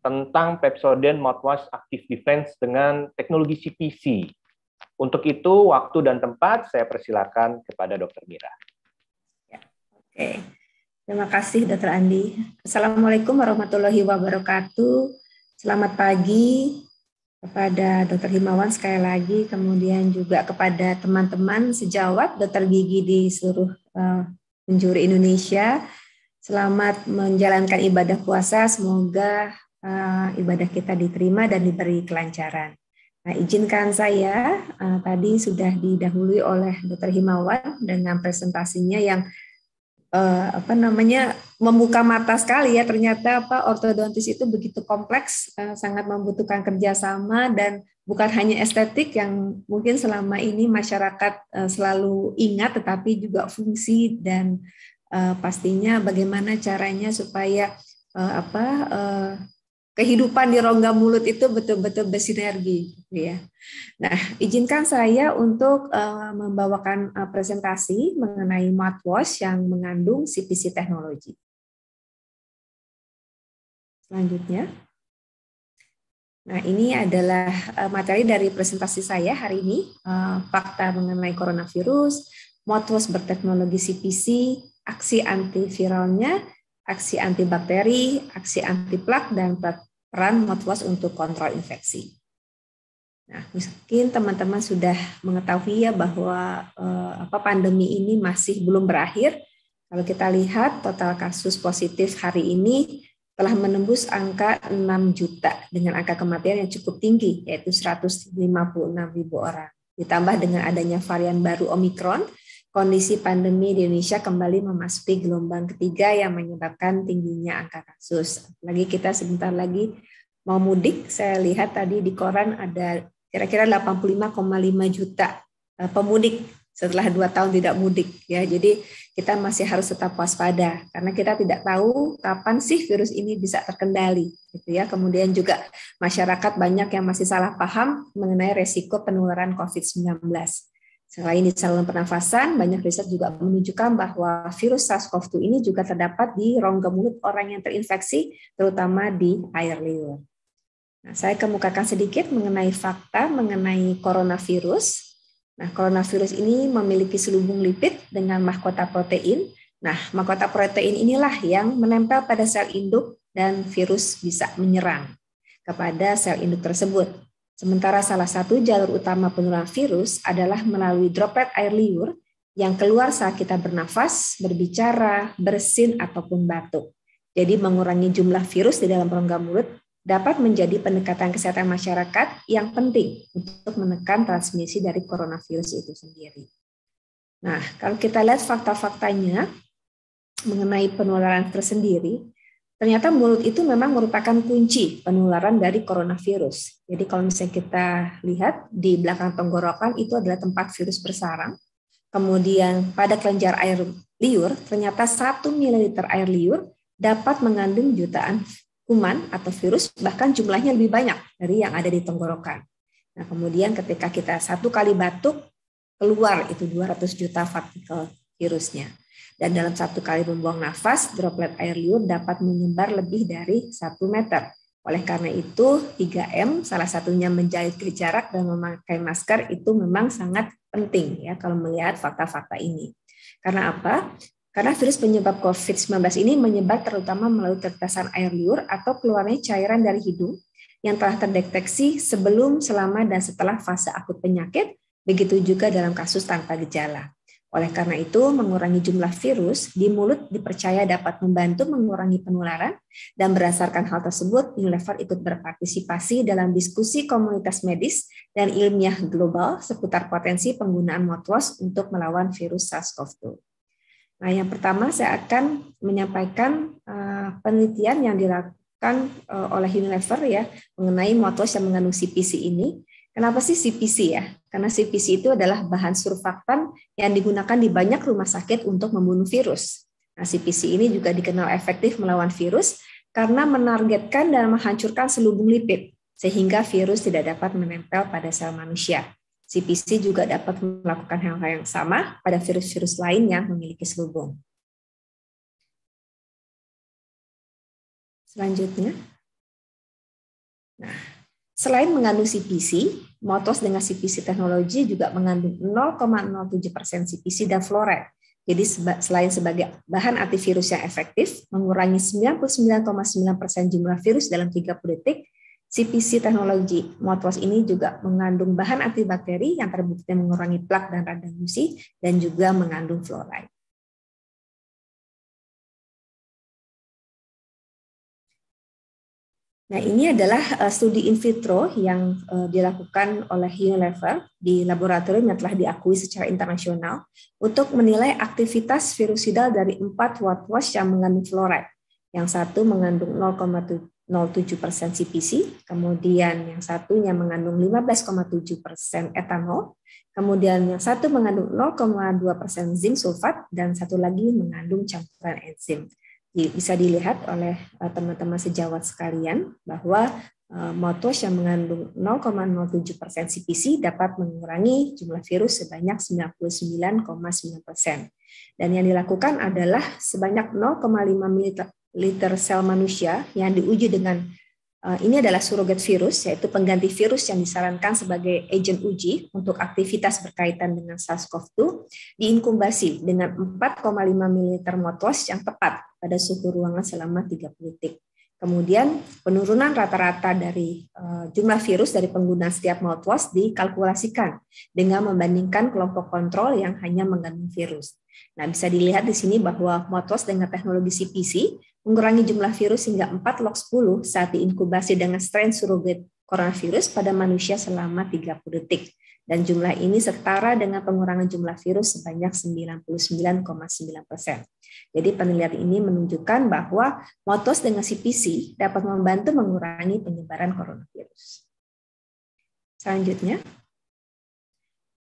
tentang Pepsodent Mouthwash Active Defense dengan teknologi CPC. Untuk itu, waktu dan tempat saya persilakan kepada Dokter Mira. Ya, Oke, okay. terima kasih Dokter Andi. Assalamualaikum warahmatullahi wabarakatuh. Selamat pagi, kepada Dr. Himawan sekali lagi, kemudian juga kepada teman-teman sejawat dokter gigi di seluruh uh, penjuru Indonesia. Selamat menjalankan ibadah puasa, semoga uh, ibadah kita diterima dan diberi kelancaran. Nah, izinkan saya uh, tadi sudah didahului oleh Dr. Himawan dengan presentasinya yang uh, apa namanya membuka mata sekali ya ternyata apa ortodontis itu begitu kompleks, uh, sangat membutuhkan kerjasama dan bukan hanya estetik yang mungkin selama ini masyarakat uh, selalu ingat, tetapi juga fungsi dan uh, pastinya bagaimana caranya supaya uh, apa uh, kehidupan di rongga mulut itu betul-betul bersinergi ya. Nah, izinkan saya untuk uh, membawakan uh, presentasi mengenai mouthwash yang mengandung CPC teknologi. Selanjutnya. Nah, ini adalah uh, materi dari presentasi saya hari ini, uh, fakta mengenai coronavirus, mouthwash berteknologi CPC, aksi antiviralnya, aksi antibakteri, aksi antiplak, dan peran mouthwash untuk kontrol infeksi. Nah, mungkin teman-teman sudah mengetahui ya bahwa eh, apa pandemi ini masih belum berakhir. Kalau kita lihat total kasus positif hari ini telah menembus angka 6 juta dengan angka kematian yang cukup tinggi yaitu 156 ribu orang. Ditambah dengan adanya varian baru Omikron kondisi pandemi di Indonesia kembali memasuki gelombang ketiga yang menyebabkan tingginya angka kasus. Lagi kita sebentar lagi mau mudik, saya lihat tadi di koran ada kira-kira 85,5 juta e, pemudik setelah dua tahun tidak mudik ya jadi kita masih harus tetap waspada karena kita tidak tahu kapan sih virus ini bisa terkendali gitu ya kemudian juga masyarakat banyak yang masih salah paham mengenai resiko penularan COVID-19 Selain di saluran pernafasan, banyak riset juga menunjukkan bahwa virus SARS-CoV-2 ini juga terdapat di rongga mulut orang yang terinfeksi, terutama di air liur. Nah, saya kemukakan sedikit mengenai fakta mengenai coronavirus. Nah, coronavirus ini memiliki selubung lipid dengan mahkota protein. Nah, mahkota protein inilah yang menempel pada sel induk dan virus bisa menyerang kepada sel induk tersebut. Sementara salah satu jalur utama penularan virus adalah melalui droplet air liur yang keluar saat kita bernafas, berbicara, bersin, ataupun batuk. Jadi mengurangi jumlah virus di dalam rongga mulut dapat menjadi pendekatan kesehatan masyarakat yang penting untuk menekan transmisi dari coronavirus itu sendiri. Nah, kalau kita lihat fakta-faktanya mengenai penularan tersendiri, Ternyata mulut itu memang merupakan kunci penularan dari coronavirus. Jadi kalau misalnya kita lihat di belakang tenggorokan itu adalah tempat virus bersarang. Kemudian pada kelenjar air liur, ternyata 1 ml air liur dapat mengandung jutaan kuman atau virus, bahkan jumlahnya lebih banyak dari yang ada di tenggorokan. Nah, kemudian ketika kita satu kali batuk, keluar itu 200 juta partikel virusnya. Dan dalam satu kali membuang nafas, droplet air liur dapat menyebar lebih dari 1 meter. Oleh karena itu, 3M salah satunya menjahit ke jarak dan memakai masker itu memang sangat penting ya kalau melihat fakta-fakta ini. Karena apa? Karena virus penyebab COVID-19 ini menyebar terutama melalui tetesan air liur atau keluarnya cairan dari hidung yang telah terdeteksi sebelum, selama, dan setelah fase akut penyakit, begitu juga dalam kasus tanpa gejala. Oleh karena itu, mengurangi jumlah virus di mulut dipercaya dapat membantu mengurangi penularan dan berdasarkan hal tersebut, Unilever ikut berpartisipasi dalam diskusi komunitas medis dan ilmiah global seputar potensi penggunaan mouthwash untuk melawan virus SARS-CoV-2. Nah, yang pertama saya akan menyampaikan uh, penelitian yang dilakukan uh, oleh Unilever ya mengenai mouthwash yang mengandung CPC ini Kenapa sih CPC ya? Karena CPC itu adalah bahan surfaktan yang digunakan di banyak rumah sakit untuk membunuh virus. Nah, CPC ini juga dikenal efektif melawan virus karena menargetkan dan menghancurkan selubung lipid, sehingga virus tidak dapat menempel pada sel manusia. CPC juga dapat melakukan hal-hal yang sama pada virus-virus lain yang memiliki selubung. Selanjutnya. Nah, Selain mengandung CPC, motos dengan CPC teknologi juga mengandung 0,07% CPC dan floret. Jadi selain sebagai bahan antivirus yang efektif, mengurangi 99,9% jumlah virus dalam 30 detik, CPC teknologi motos ini juga mengandung bahan antibakteri yang terbukti mengurangi plak dan radang gusi dan juga mengandung fluoride. Nah, ini adalah uh, studi in vitro yang uh, dilakukan oleh Unilever di laboratorium yang telah diakui secara internasional untuk menilai aktivitas virusidal dari empat wash yang mengandung fluoride. Yang satu mengandung 0,07 CPC, kemudian yang satunya mengandung 15,7 etanol, kemudian yang satu mengandung 0,2 zinc sulfat, dan satu lagi mengandung campuran enzim bisa dilihat oleh eh, teman-teman sejawat sekalian bahwa eh, maltose yang mengandung 0,07% persen CPC dapat mengurangi jumlah virus sebanyak 99,9%. persen. Dan yang dilakukan adalah sebanyak 0,5 liter sel manusia yang diuji dengan Eh, ini adalah surrogat virus, yaitu pengganti virus yang disarankan sebagai agen uji untuk aktivitas berkaitan dengan SARS-CoV-2 diinkubasi dengan 4,5 ml motos yang tepat pada suhu ruangan selama 30 detik. Kemudian penurunan rata-rata dari uh, jumlah virus dari pengguna setiap mouthwash dikalkulasikan dengan membandingkan kelompok kontrol yang hanya mengandung virus. Nah, bisa dilihat di sini bahwa MOTOS dengan teknologi CPC mengurangi jumlah virus hingga 4 log 10 saat diinkubasi dengan strain surrogate coronavirus pada manusia selama 30 detik. Dan jumlah ini setara dengan pengurangan jumlah virus sebanyak 99,9 persen. Jadi penelitian ini menunjukkan bahwa motos dengan CPC dapat membantu mengurangi penyebaran coronavirus. Selanjutnya,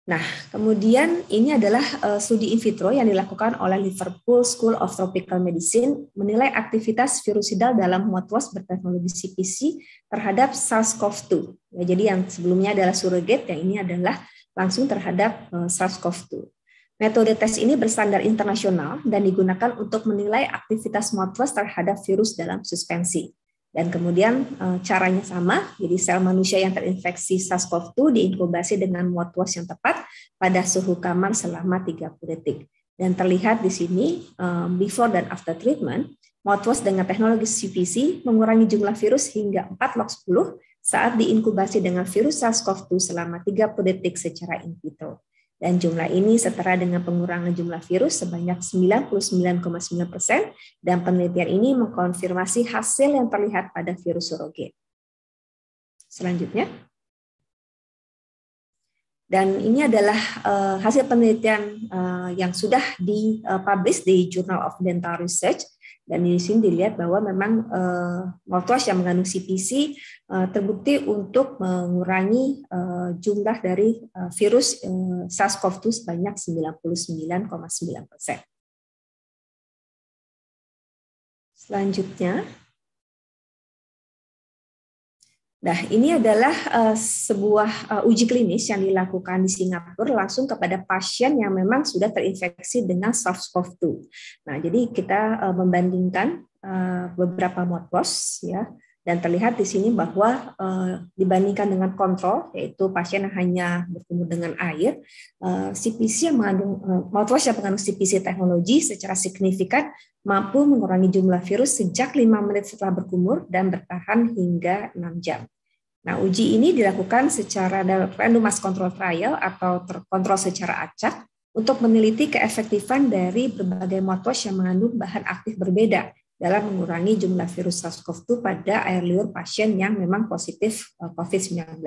Nah, kemudian ini adalah uh, studi in vitro yang dilakukan oleh Liverpool School of Tropical Medicine menilai aktivitas virusidal dalam motwas berteknologi CPC terhadap SARS-CoV-2. Ya, jadi yang sebelumnya adalah surrogate, yang ini adalah langsung terhadap uh, eh, SARS-CoV-2. Metode tes ini berstandar internasional dan digunakan untuk menilai aktivitas motwas terhadap virus dalam suspensi dan kemudian eh, caranya sama, jadi sel manusia yang terinfeksi SARS-CoV-2 diinkubasi dengan mouthwash yang tepat pada suhu kamar selama 30 detik. Dan terlihat di sini eh, before dan after treatment, mouthwash dengan teknologi CPC mengurangi jumlah virus hingga 4 log 10 saat diinkubasi dengan virus SARS-CoV-2 selama 30 detik secara in vitro. Dan jumlah ini setara dengan pengurangan jumlah virus sebanyak 99,9 persen dan penelitian ini mengkonfirmasi hasil yang terlihat pada virus surrogate. Selanjutnya. Dan ini adalah eh, hasil penelitian eh, yang sudah dipublish eh, di Journal of Dental Research dan di sini dilihat bahwa memang uh, eh, mouthwash yang mengandung CPC uh, eh, terbukti untuk mengurangi uh, jumlah dari uh, virus uh, SARS-CoV-2 sebanyak 99,9 persen. Selanjutnya, Nah, ini adalah uh, sebuah uh, uji klinis yang dilakukan di Singapura langsung kepada pasien yang memang sudah terinfeksi dengan SARS-CoV-2. Nah, jadi kita uh, membandingkan uh, beberapa modpos ya dan terlihat di sini bahwa uh, dibandingkan dengan kontrol yaitu pasien yang hanya bertemu dengan air, uh, CPC yang mengandung uh, mouthwash yang mengandung CPC teknologi secara signifikan mampu mengurangi jumlah virus sejak 5 menit setelah berkumur dan bertahan hingga 6 jam. Nah, uji ini dilakukan secara randomized control trial atau terkontrol secara acak untuk meneliti keefektifan dari berbagai mouthwash yang mengandung bahan aktif berbeda dalam mengurangi jumlah virus SARS-CoV-2 pada air liur pasien yang memang positif eh, COVID-19.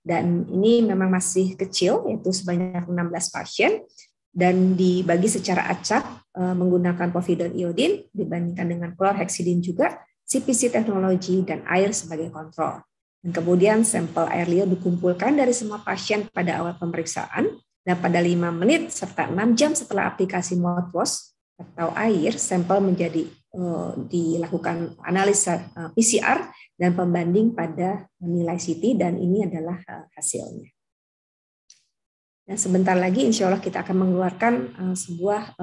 Dan ini memang masih kecil, yaitu sebanyak 16 pasien, dan dibagi secara acak eh, menggunakan povidon iodin dibandingkan dengan klorhexidin juga, CPC teknologi, dan air sebagai kontrol. Dan kemudian sampel air liur dikumpulkan dari semua pasien pada awal pemeriksaan dan pada 5 menit serta 6 jam setelah aplikasi mouthwash atau air, sampel menjadi uh, dilakukan analisa uh, eh, PCR dan pembanding pada nilai CT dan ini adalah eh, hasilnya. Dan sebentar lagi insya Allah kita akan mengeluarkan sebuah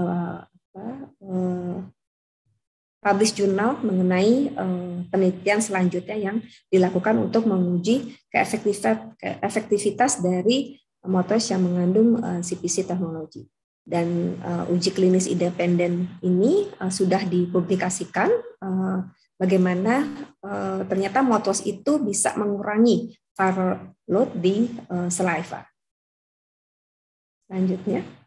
publish jurnal mengenai uh, penelitian selanjutnya yang dilakukan untuk menguji keefektivitas, dari motors yang mengandung uh, eh, CPC teknologi. Dan uh, uji klinis independen ini uh, sudah dipublikasikan uh, bagaimana uh, ternyata motos itu bisa mengurangi viral load di uh, saliva. Selanjutnya.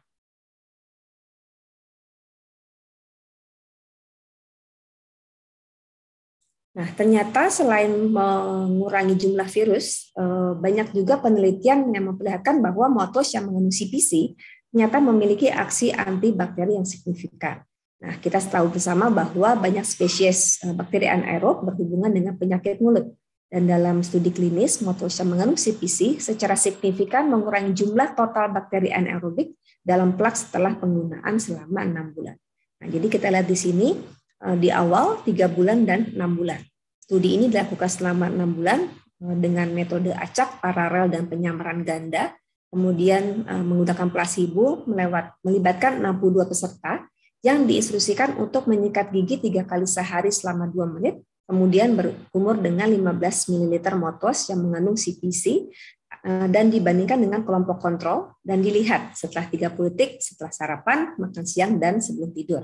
Nah, ternyata selain mengurangi jumlah virus, eh, banyak juga penelitian yang memperlihatkan bahwa motos yang mengandung CPC ternyata memiliki aksi antibakteri yang signifikan. Nah, kita tahu bersama bahwa banyak spesies eh, bakteri anaerob berhubungan dengan penyakit mulut. Dan dalam studi klinis, motos yang mengandung CPC secara signifikan mengurangi jumlah total bakteri anaerobik dalam plak setelah penggunaan selama enam bulan. Nah, jadi kita lihat di sini, Eh, di awal, tiga bulan, dan enam bulan. Studi ini dilakukan selama enam bulan eh, dengan metode acak, paralel, dan penyamaran ganda, kemudian eh, menggunakan plasibo melewat, melibatkan 62 peserta yang diinstruksikan untuk menyikat gigi tiga kali sehari selama dua menit, kemudian berumur dengan 15 ml motos yang mengandung CPC dan dibandingkan dengan kelompok kontrol dan dilihat setelah 30 detik setelah sarapan, makan siang, dan sebelum tidur.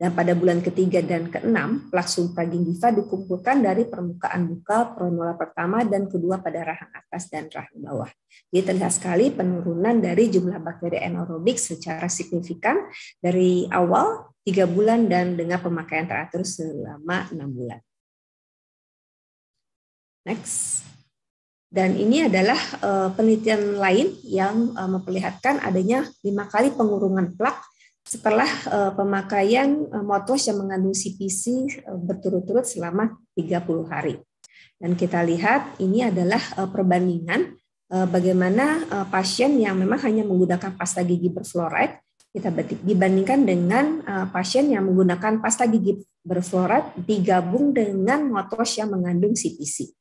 Dan pada bulan ketiga dan keenam, plasenta pragingiva dikumpulkan dari permukaan bukal pronola pertama dan kedua pada rahang atas dan rahang bawah. Ini terlihat sekali penurunan dari jumlah bakteri anaerobik secara signifikan dari awal tiga bulan dan dengan pemakaian teratur selama enam bulan. Next. Dan ini adalah eh, penelitian lain yang eh, memperlihatkan adanya lima kali pengurungan plak setelah uh, pemakaian uh, motos yang mengandung CPC uh, eh, berturut-turut selama 30 hari. Dan kita lihat ini adalah uh, perbandingan uh, bagaimana uh, pasien yang memang hanya menggunakan pasta gigi berfluoride kita betik dibandingkan dengan uh, pasien yang menggunakan pasta gigi berfluorat digabung dengan motos yang mengandung CPC.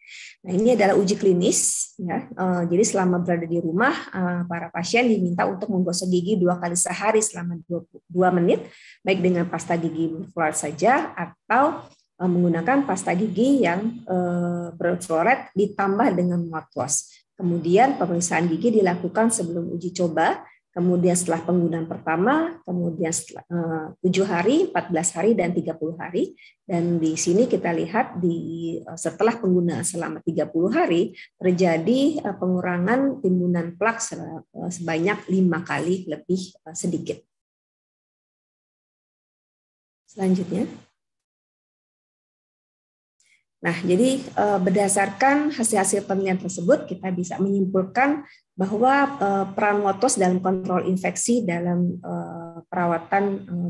Nah ini adalah uji klinis ya. Uh, jadi selama berada di rumah uh, para pasien diminta untuk menggosok gigi dua kali sehari selama dua 2 menit baik dengan pasta gigi berfluorat saja atau uh, menggunakan pasta gigi yang uh, berfluorat ditambah dengan motos. Kemudian pemeriksaan gigi dilakukan sebelum uji coba kemudian setelah penggunaan pertama, kemudian setelah, eh, hari, 7 hari, 14 hari, dan 30 hari. Dan di sini kita lihat di eh, setelah penggunaan selama 30 hari, terjadi eh, pengurangan timbunan plak sebanyak lima kali lebih sedikit. Selanjutnya. Nah, jadi eh, berdasarkan hasil-hasil penelitian tersebut, kita bisa menyimpulkan bahwa eh, peran motos dalam kontrol infeksi dalam eh, perawatan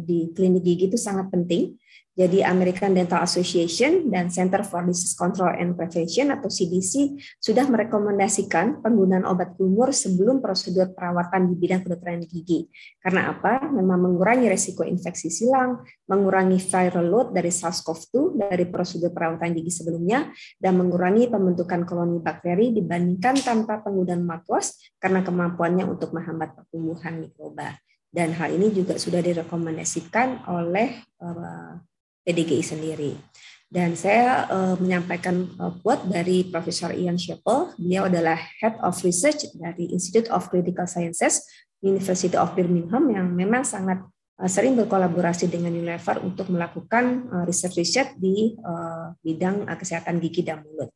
di klinik gigi itu sangat penting jadi American Dental Association dan Center for Disease Control and Prevention atau CDC sudah merekomendasikan penggunaan obat kumur sebelum prosedur perawatan di bidang kedokteran gigi. Karena apa? Memang mengurangi resiko infeksi silang, mengurangi viral load dari SARS-CoV-2 dari prosedur perawatan gigi sebelumnya, dan mengurangi pembentukan koloni bakteri dibandingkan tanpa penggunaan mouthwash karena kemampuannya untuk menghambat pertumbuhan mikroba. Dan hal ini juga sudah direkomendasikan oleh uh, PDGI sendiri. Dan saya uh, menyampaikan uh, quote dari Profesor Ian Schiappel. Beliau adalah Head of Research dari Institute of Critical Sciences University of Birmingham yang memang sangat uh, sering berkolaborasi dengan Unilever untuk melakukan riset riset uh, di uh, bidang uh, kesehatan gigi dan mulut.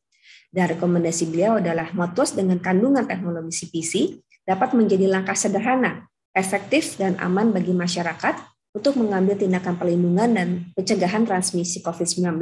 Dan rekomendasi beliau adalah mouthwash dengan kandungan teknologi CPC dapat menjadi langkah sederhana, efektif dan aman bagi masyarakat untuk mengambil tindakan perlindungan dan pencegahan transmisi COVID-19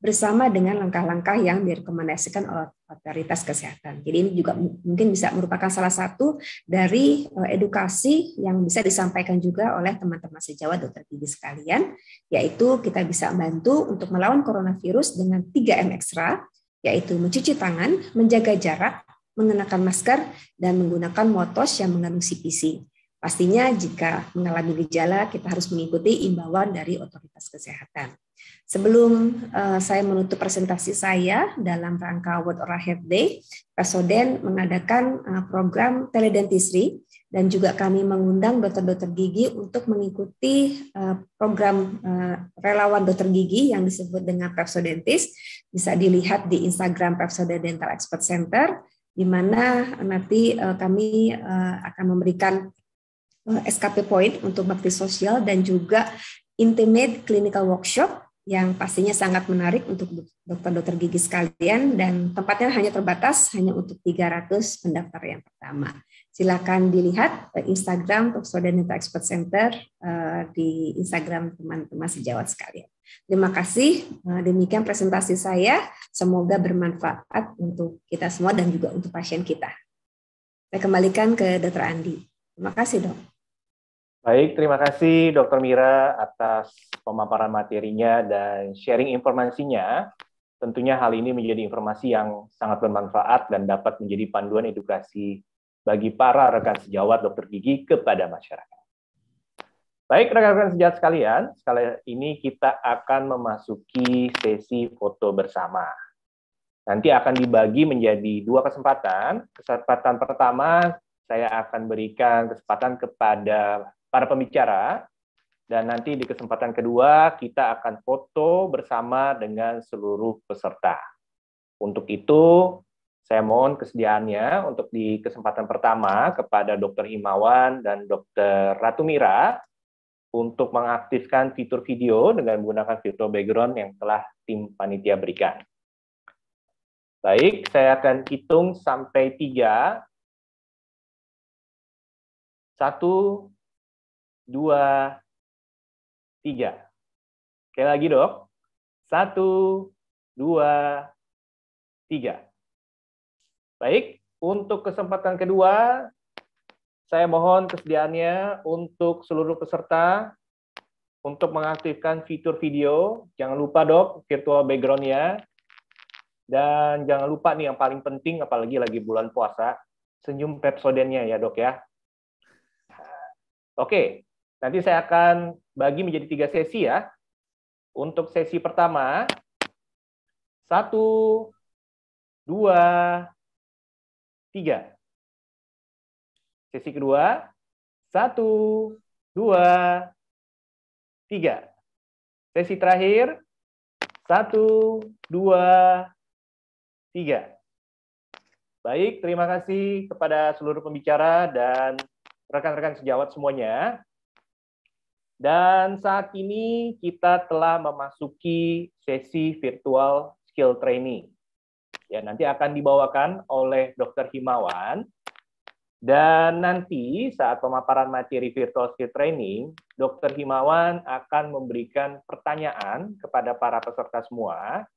bersama dengan langkah-langkah yang direkomendasikan oleh otoritas kesehatan. Jadi ini juga mungkin bisa merupakan salah satu dari eh, edukasi yang bisa disampaikan juga oleh teman-teman sejawat dokter gigi sekalian, yaitu kita bisa bantu untuk melawan coronavirus dengan 3M ekstra, yaitu mencuci tangan, menjaga jarak, mengenakan masker, dan menggunakan motos yang mengandung CPC. Pastinya jika mengalami gejala, kita harus mengikuti imbauan dari otoritas kesehatan. Sebelum uh, saya menutup presentasi saya dalam rangka World Oral Health Day, Pesoden mengadakan uh, program teledentistry dan juga kami mengundang dokter-dokter gigi untuk mengikuti uh, program uh, relawan dokter gigi yang disebut dengan Pepsodentis. Bisa dilihat di Instagram Pepsode Dental Expert Center, di mana nanti uh, kami uh, akan memberikan Eh, SKP Point untuk bakti sosial dan juga intimate clinical workshop yang pastinya sangat menarik untuk dokter-dokter gigi sekalian dan tempatnya hanya terbatas hanya untuk 300 pendaftar yang pertama. Silakan dilihat Instagram Dokter Dental Expert Center eh, di Instagram teman-teman sejawat sekalian. Terima kasih. Eh, demikian presentasi saya. Semoga bermanfaat untuk kita semua dan juga untuk pasien kita. Saya kembalikan ke Dr. Andi. Terima kasih, Dok. Baik, terima kasih Dr. Mira atas pemaparan materinya dan sharing informasinya. Tentunya hal ini menjadi informasi yang sangat bermanfaat dan dapat menjadi panduan edukasi bagi para rekan sejawat dokter gigi kepada masyarakat. Baik, rekan-rekan sejawat sekalian, sekali ini kita akan memasuki sesi foto bersama. Nanti akan dibagi menjadi dua kesempatan. Kesempatan pertama, saya akan berikan kesempatan kepada para pembicara dan nanti di kesempatan kedua kita akan foto bersama dengan seluruh peserta. Untuk itu, saya mohon kesediaannya untuk di kesempatan pertama kepada Dr. Himawan dan Dr. Ratu Mira untuk mengaktifkan fitur video dengan menggunakan fitur background yang telah tim panitia berikan. Baik, saya akan hitung sampai tiga. Satu, dua, tiga. Sekali lagi dok. Satu, dua, tiga. Baik, untuk kesempatan kedua, saya mohon kesediaannya untuk seluruh peserta untuk mengaktifkan fitur video. Jangan lupa dok, virtual background-nya. Dan jangan lupa nih yang paling penting, apalagi lagi bulan puasa, senyum Pepsodennya ya dok ya. Oke, Nanti saya akan bagi menjadi tiga sesi ya. Untuk sesi pertama, satu, dua, tiga. Sesi kedua, satu, dua, tiga. Sesi terakhir, satu, dua, tiga. Baik, terima kasih kepada seluruh pembicara dan rekan-rekan sejawat semuanya. Dan saat ini kita telah memasuki sesi virtual skill training. Ya, nanti akan dibawakan oleh Dr. Himawan. Dan nanti saat pemaparan materi virtual skill training, Dr. Himawan akan memberikan pertanyaan kepada para peserta semua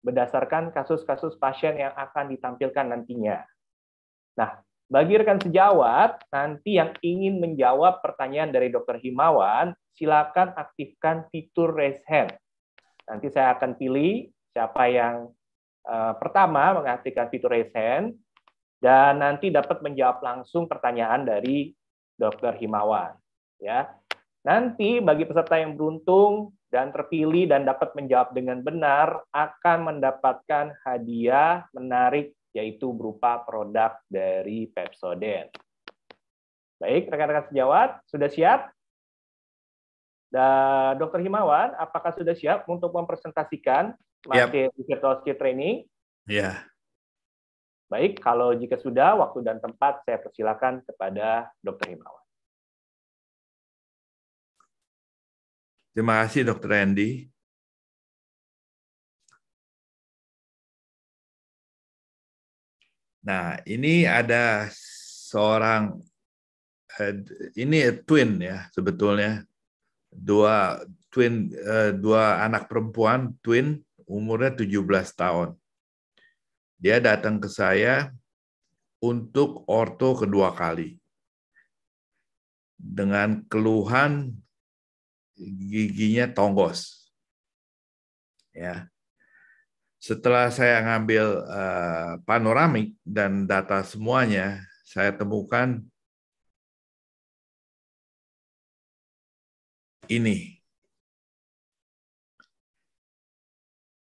berdasarkan kasus-kasus pasien yang akan ditampilkan nantinya. Nah, bagi rekan sejawat, nanti yang ingin menjawab pertanyaan dari Dr. Himawan, silakan aktifkan fitur raise hand. Nanti saya akan pilih siapa yang eh, pertama mengaktifkan fitur raise hand, dan nanti dapat menjawab langsung pertanyaan dari Dr. Himawan. Ya, Nanti bagi peserta yang beruntung dan terpilih dan dapat menjawab dengan benar akan mendapatkan hadiah menarik yaitu berupa produk dari Pepsoden. Baik, rekan-rekan sejawat, sudah siap? Dan dr Himawan, apakah sudah siap untuk mempresentasikan materi yep. virtual skill training? Ya. Yeah. Baik, kalau jika sudah, waktu dan tempat saya persilakan kepada dr Himawan. Terima kasih dr Andy. Nah, ini ada seorang eh, ini twin ya sebetulnya dua twin eh, dua anak perempuan twin umurnya 17 tahun. Dia datang ke saya untuk orto kedua kali dengan keluhan giginya tonggos. Ya. Setelah saya ngambil uh, panoramik dan data semuanya, saya temukan ini.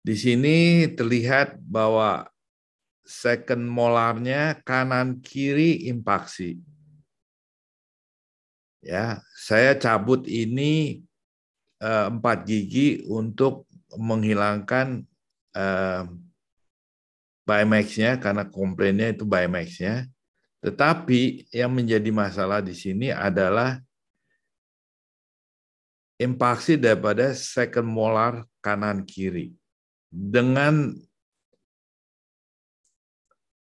Di sini terlihat bahwa second molarnya kanan kiri impaksi. Ya, saya cabut ini eh, empat gigi untuk menghilangkan By max nya karena komplainnya itu max nya Tetapi yang menjadi masalah di sini adalah impaksi daripada second molar kanan kiri. Dengan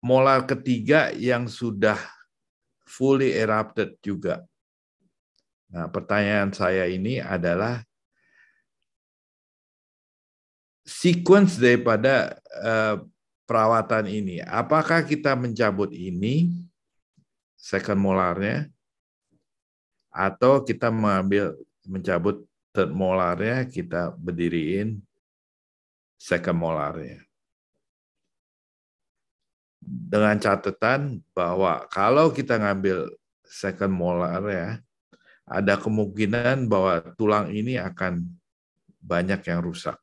molar ketiga yang sudah fully erupted juga. Nah, pertanyaan saya ini adalah sequence daripada uh, perawatan ini. Apakah kita mencabut ini second molarnya atau kita mengambil mencabut third molarnya kita berdiriin second molarnya. Dengan catatan bahwa kalau kita ngambil second molar ya, ada kemungkinan bahwa tulang ini akan banyak yang rusak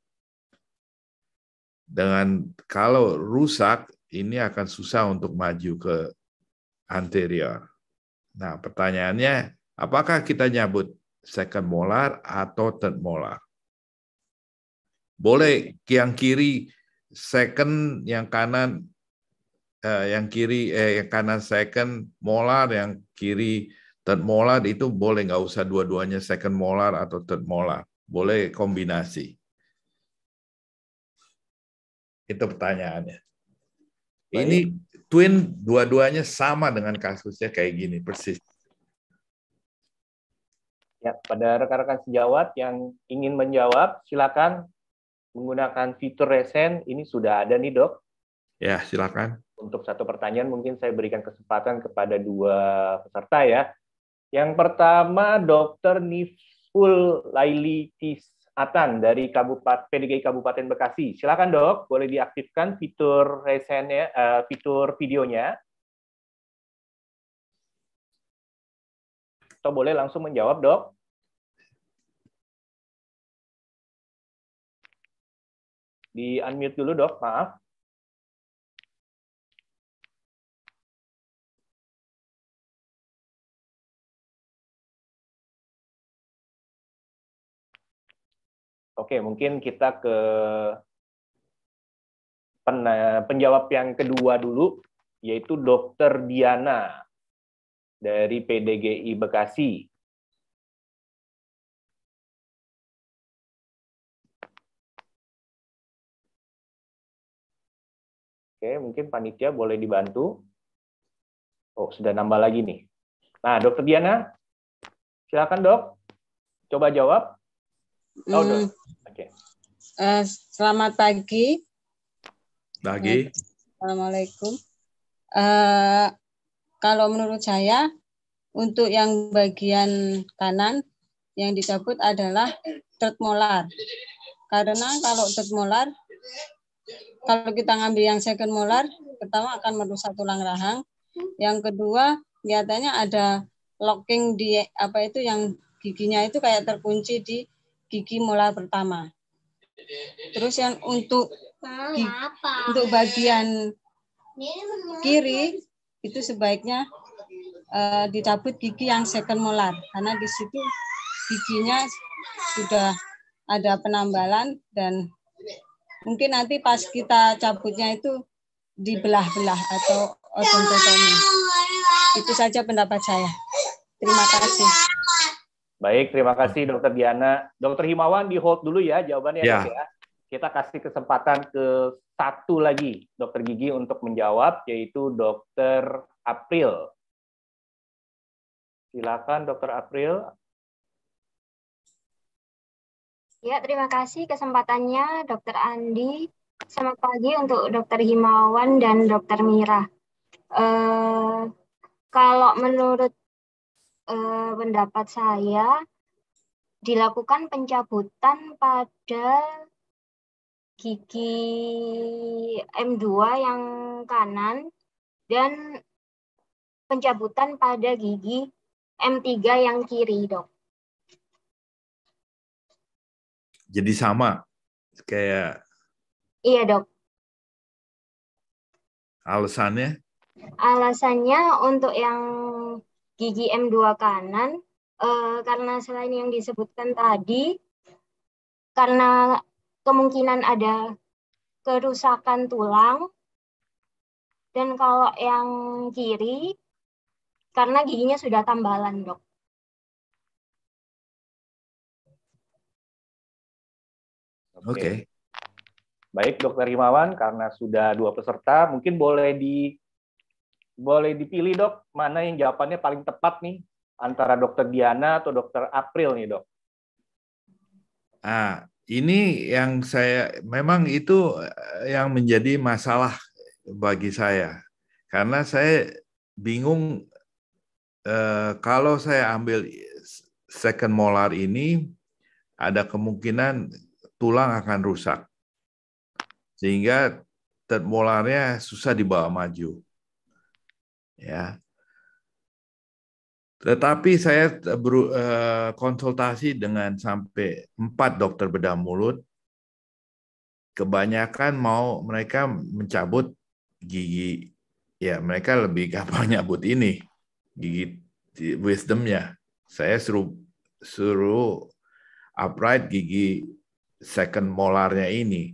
dengan kalau rusak ini akan susah untuk maju ke anterior. Nah, pertanyaannya apakah kita nyabut second molar atau third molar? Boleh yang kiri second, yang kanan eh, yang kiri eh yang kanan second molar, yang kiri third molar itu boleh nggak usah dua-duanya second molar atau third molar. Boleh kombinasi. Itu pertanyaannya. Baik. Ini twin dua-duanya sama dengan kasusnya kayak gini persis. Ya, pada rekan-rekan sejawat yang ingin menjawab, silakan menggunakan fitur resen. Ini sudah ada nih, Dok. Ya, silakan. Untuk satu pertanyaan mungkin saya berikan kesempatan kepada dua peserta ya. Yang pertama Dokter Niful Laili Tis Atan dari Kabupaten PDGI Kabupaten Bekasi. Silakan dok, boleh diaktifkan fitur resennya, uh, fitur videonya. Atau boleh langsung menjawab dok. Di unmute dulu dok, maaf. Oke, mungkin kita ke pen, penjawab yang kedua dulu, yaitu Dokter Diana dari PDGI Bekasi. Oke, mungkin panitia boleh dibantu. Oh, sudah nambah lagi nih. Nah, Dokter Diana, silakan dok, coba jawab. Oh, Uh, selamat pagi. Pagi. Assalamualaikum. Uh, kalau menurut saya untuk yang bagian kanan yang dicabut adalah third molar. Karena kalau third molar, kalau kita ngambil yang second molar, pertama akan merusak tulang rahang. Yang kedua, kelihatannya ada locking di apa itu yang giginya itu kayak terkunci di gigi molar pertama. Terus yang untuk untuk bagian kiri itu sebaiknya uh, dicabut gigi yang second molar karena di situ giginya sudah ada penambalan dan mungkin nanti pas kita cabutnya itu dibelah-belah atau otot-ototnya. Itu saja pendapat saya. Terima kasih. Baik, terima kasih Dokter Diana. Dokter Himawan di hold dulu ya jawabannya ya. ya. Kita kasih kesempatan ke satu lagi Dokter Gigi untuk menjawab yaitu Dokter April. Silakan Dokter April. Ya, terima kasih kesempatannya Dokter Andi. Selamat pagi untuk Dokter Himawan dan Dokter Mira. Uh, kalau menurut eh, pendapat saya dilakukan pencabutan pada gigi M2 yang kanan dan pencabutan pada gigi M3 yang kiri, Dok. Jadi sama kayak Iya, Dok. Alasannya? Alasannya untuk yang gigi M2 kanan uh, karena selain yang disebutkan tadi karena kemungkinan ada kerusakan tulang dan kalau yang kiri karena giginya sudah tambalan, Dok. Oke. Okay. Baik, Dokter Rimawan, karena sudah dua peserta, mungkin boleh di boleh dipilih dok, mana yang jawabannya paling tepat nih antara dokter Diana atau dokter April nih dok? Ah, ini yang saya memang itu eh, yang menjadi masalah bagi saya karena saya bingung eh, kalau saya ambil second molar ini ada kemungkinan tulang akan rusak sehingga third molarnya susah dibawa maju ya. Tetapi saya berkonsultasi eh, konsultasi dengan sampai empat dokter bedah mulut, kebanyakan mau mereka mencabut gigi, ya mereka lebih <laughs> gampang nyabut ini gigi wisdomnya. Saya suruh suruh upright gigi second molarnya ini.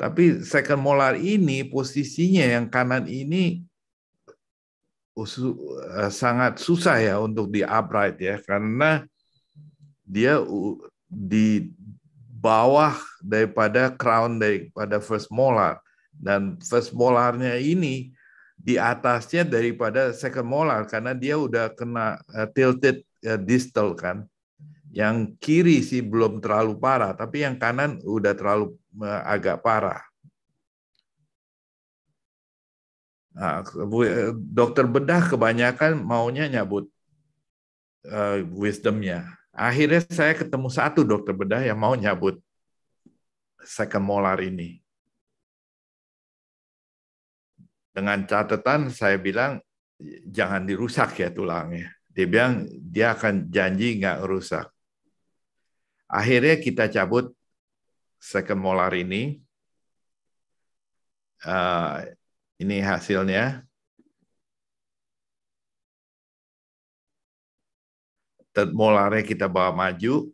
Tapi second molar ini posisinya yang kanan ini Oh, eh, sangat susah ya untuk di upright ya karena dia di bawah daripada crown daripada first molar dan first molarnya ini di atasnya daripada second molar karena dia udah kena eh, tilted eh, distal kan yang kiri sih belum terlalu parah tapi yang kanan udah terlalu agak parah Nah, dokter bedah kebanyakan maunya nyabut uh, wisdomnya. Akhirnya saya ketemu satu dokter bedah yang mau nyabut second molar ini. Dengan catatan saya bilang jangan dirusak ya tulangnya. Dia bilang dia akan janji nggak rusak. Akhirnya kita cabut second molar ini. Uh, ini hasilnya. Molarnya kita bawa maju.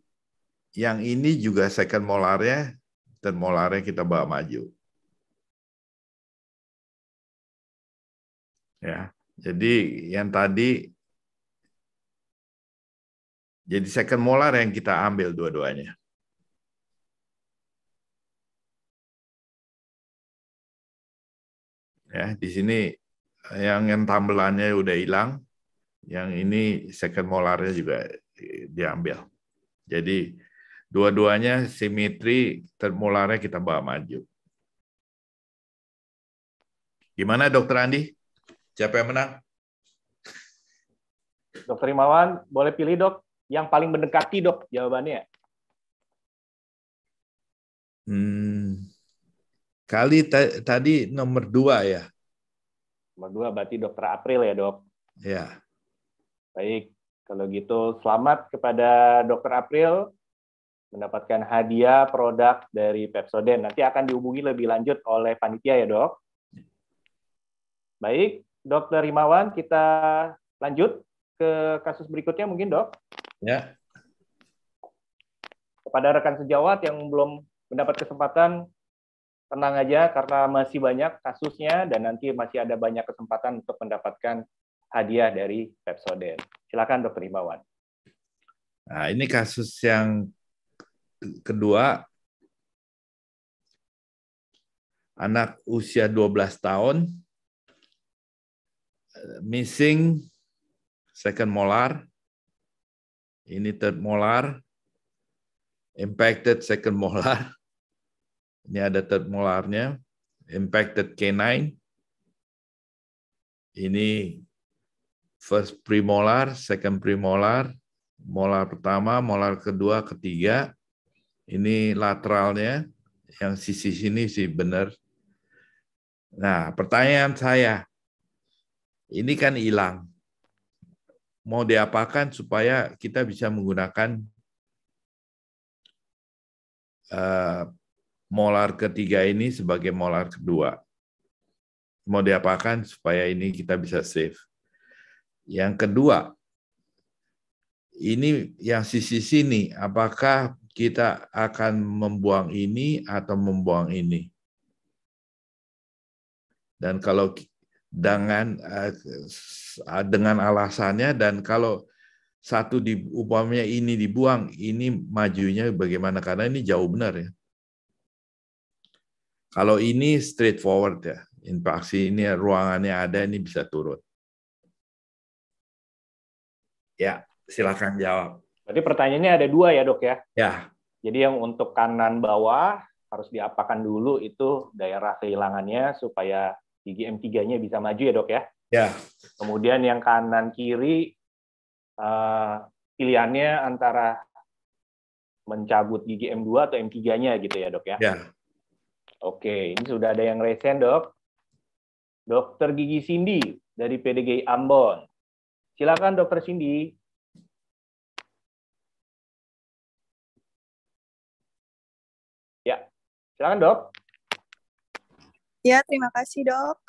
Yang ini juga second molarnya, molarnya kita bawa maju. Ya, jadi yang tadi jadi second molar yang kita ambil dua-duanya. Ya, di sini eh, yang yang tambelannya udah hilang, yang ini second molarnya juga eh, diambil. Jadi dua-duanya simetri termolarnya kita bawa maju. Gimana Dokter Andi? Siapa yang menang? Dokter Imawan, boleh pilih dok yang paling mendekati dok jawabannya. Hmm, Kali tadi nomor dua ya. Nomor dua berarti dokter April ya dok. Ya. Baik, kalau gitu selamat kepada dokter April mendapatkan hadiah produk dari Pepsoden. Nanti akan dihubungi lebih lanjut oleh panitia ya dok. Baik, dokter Rimawan kita lanjut ke kasus berikutnya mungkin dok. Ya. Kepada rekan sejawat yang belum mendapat kesempatan tenang aja karena masih banyak kasusnya dan nanti masih ada banyak kesempatan untuk mendapatkan hadiah dari Pepsoden. Silakan dokter Imawan. Nah, ini kasus yang kedua anak usia 12 tahun eh, missing second molar ini third molar impacted second molar <laughs> Ini ada third termolarnya, impacted canine. Ini first premolar, second premolar, molar pertama, molar kedua, ketiga. Ini lateralnya, yang sisi sini sih benar. Nah, pertanyaan saya, ini kan hilang. Mau diapakan supaya kita bisa menggunakan eh, molar ketiga ini sebagai molar kedua. Mau diapakan supaya ini kita bisa save. Yang kedua, ini yang sisi sini, apakah kita akan membuang ini atau membuang ini? Dan kalau dengan eh, dengan alasannya dan kalau satu di upamanya ini dibuang, ini majunya bagaimana? Karena ini jauh benar ya. Kalau ini straightforward ya, interaksi ini ruangannya ada, ini bisa turun. Ya, silakan jawab. Jadi pertanyaannya ada dua ya dok ya? Ya. Jadi yang untuk kanan bawah harus diapakan dulu itu daerah kehilangannya supaya gigi M3-nya bisa maju ya dok ya? Ya. Kemudian yang kanan kiri uh, pilihannya antara mencabut gigi M2 atau M3-nya gitu ya dok ya? Ya. Oke, ini sudah ada yang resen, dok. Dokter Gigi Cindy dari PDG Ambon. Silakan, dokter Cindy. Ya, silakan, dok. Ya, terima kasih, dok.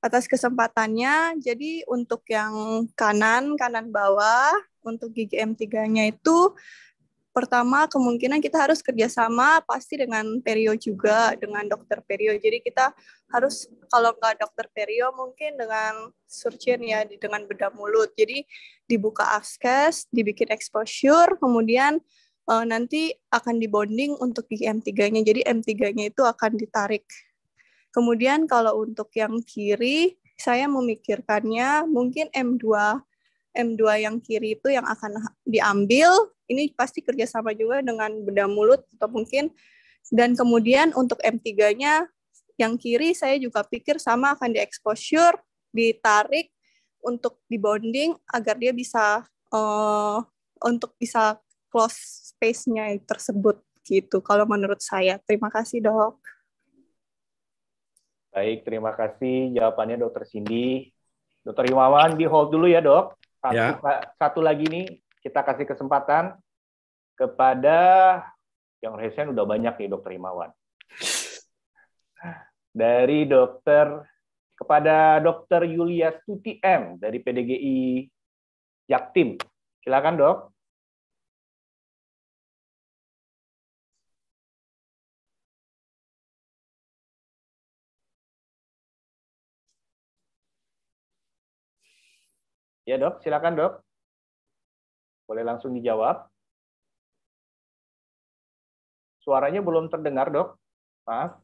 Atas kesempatannya, jadi untuk yang kanan, kanan bawah, untuk gigi M3-nya itu pertama kemungkinan kita harus kerjasama pasti dengan perio juga dengan dokter perio jadi kita harus kalau nggak dokter perio mungkin dengan surgeon ya dengan bedah mulut jadi dibuka askes dibikin exposure kemudian uh, nanti akan dibonding untuk di M3-nya jadi M3-nya itu akan ditarik kemudian kalau untuk yang kiri saya memikirkannya mungkin M2 M2 yang kiri itu yang akan diambil, ini pasti kerjasama juga dengan bedah mulut atau mungkin dan kemudian untuk M3-nya yang kiri saya juga pikir sama akan dieksposur ditarik untuk dibonding agar dia bisa uh, untuk bisa close space-nya tersebut gitu kalau menurut saya. Terima kasih, Dok. Baik, terima kasih jawabannya Dokter Cindy. Dokter Himawan di hold dulu ya, Dok. Satu, ya. satu lagi nih kita kasih kesempatan kepada yang resen udah banyak nih dokter Imawan. Dari dokter kepada dokter Yulia Stuti M dari PDGI Yaktim, Silakan dok. Ya dok, silakan dok. Boleh langsung dijawab. Suaranya belum terdengar dok. Maaf.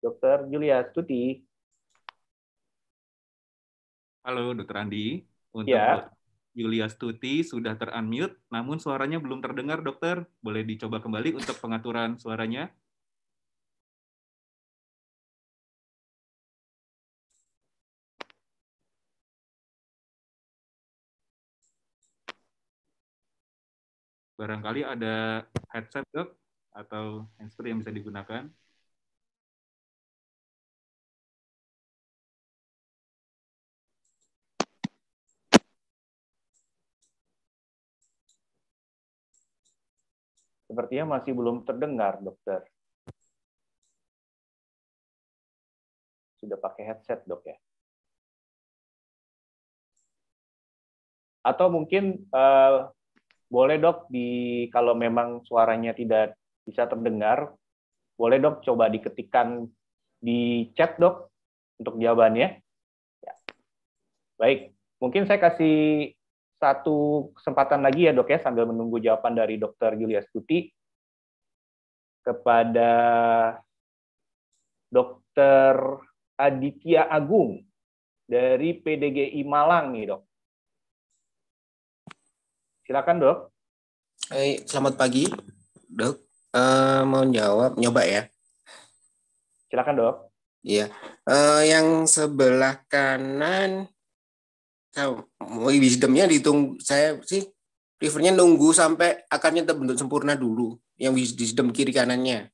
Dokter Julia Stuti. Halo Dokter Andi, untuk ya. Yulia Stuti sudah terunmute, namun suaranya belum terdengar dokter. Boleh dicoba kembali untuk pengaturan suaranya? Barangkali ada headset dok atau handsfree yang bisa digunakan. Sepertinya masih belum terdengar, dokter. Sudah pakai headset, dok ya? Atau mungkin uh, boleh dok di kalau memang suaranya tidak bisa terdengar, boleh dok coba diketikkan di chat dok untuk jawabannya. Ya. Baik, mungkin saya kasih satu kesempatan lagi ya dok ya sambil menunggu jawaban dari dokter Julius Stuti kepada dokter Aditya Agung dari PDGI Malang nih dok. Silakan dok. Hey, selamat pagi dok. Uh, mau jawab, nyoba ya. Silakan dok. Iya. Uh, yang sebelah kanan tahu wisdomnya dihitung saya sih prefernya nunggu sampai akarnya terbentuk sempurna dulu yang wisdom kiri kanannya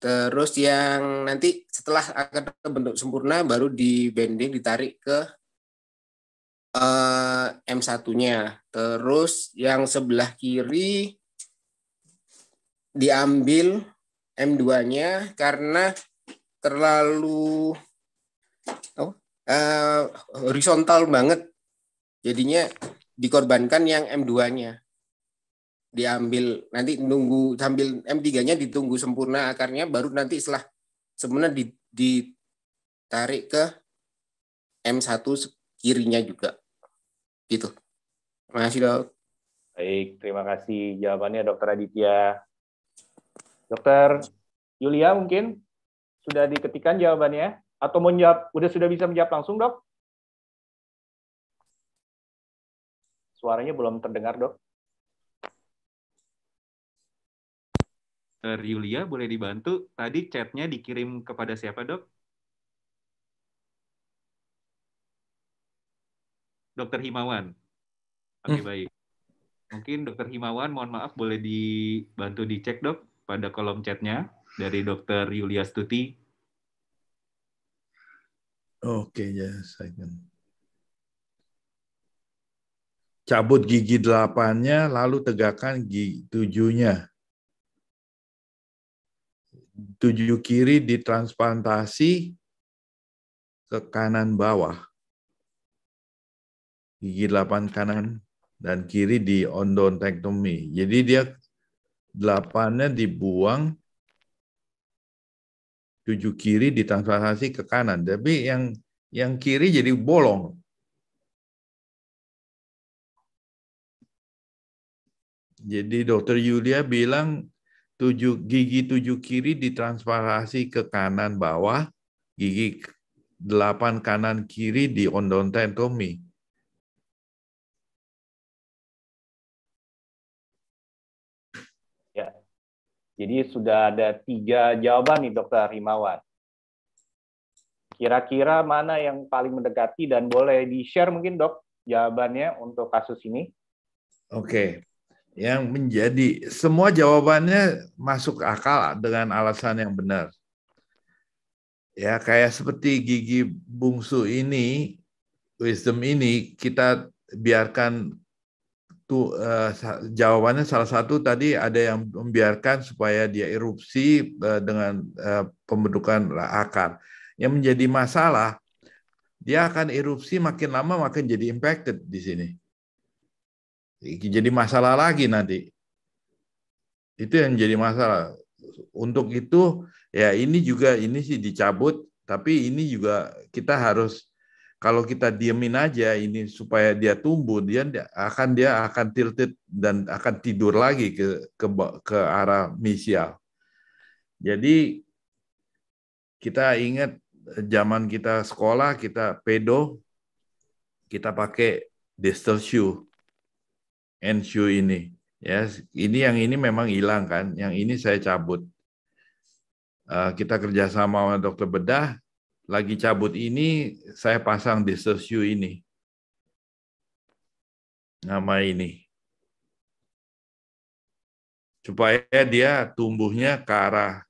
terus yang nanti setelah akar terbentuk sempurna baru di bending ditarik ke uh, eh, M1 nya terus yang sebelah kiri diambil M2 nya karena terlalu oh, Eh, horizontal banget. Jadinya dikorbankan yang M2-nya. Diambil nanti nunggu sambil M3-nya ditunggu sempurna akarnya baru nanti setelah sempurna ditarik ke M1 kirinya juga. Gitu. Makasih, Dok. Baik, terima kasih jawabannya Dokter Aditya. Dokter Yulia mungkin sudah diketikkan jawabannya atau mau menjawab udah sudah bisa menjawab langsung dok suaranya belum terdengar dok Yulia boleh dibantu tadi chatnya dikirim kepada siapa dok Dokter Himawan oke okay, hmm. baik mungkin Dokter Himawan mohon maaf boleh dibantu dicek dok pada kolom chatnya dari Dokter Yulia Stuti Oke, okay, yes, I can. Cabut gigi delapannya, lalu tegakkan gigi tujuhnya. Tujuh kiri ditransplantasi ke kanan bawah. Gigi delapan kanan dan kiri di ondontektomi. Jadi dia delapannya dibuang, tujuh kiri ditransformasi ke kanan, tapi yang yang kiri jadi bolong. Jadi dokter Yulia bilang tujuh gigi tujuh kiri ditransferasi ke kanan bawah, gigi delapan kanan kiri di endodontektomi. Jadi sudah ada tiga jawaban nih Dokter Rimawan. Kira-kira mana yang paling mendekati dan boleh di-share mungkin dok jawabannya untuk kasus ini? Oke, yang menjadi semua jawabannya masuk akal dengan alasan yang benar. Ya kayak seperti gigi bungsu ini, wisdom ini kita biarkan tu, uh, eh, jawabannya salah satu tadi ada yang membiarkan supaya dia erupsi uh, dengan uh, pembentukan akar. Yang menjadi masalah dia akan erupsi makin lama makin jadi impacted di sini. Jadi masalah lagi nanti. Itu yang jadi masalah. Untuk itu ya ini juga ini sih dicabut tapi ini juga kita harus kalau kita diemin aja ini supaya dia tumbuh dia akan dia akan tilted dan akan tidur lagi ke ke, ke arah misial. Jadi kita ingat zaman kita sekolah kita pedo kita pakai distal shoe and shoe ini ya ini yang ini memang hilang kan yang ini saya cabut eh, kita kerjasama sama dokter bedah lagi cabut ini saya pasang di you ini. Nama ini. Supaya dia tumbuhnya ke arah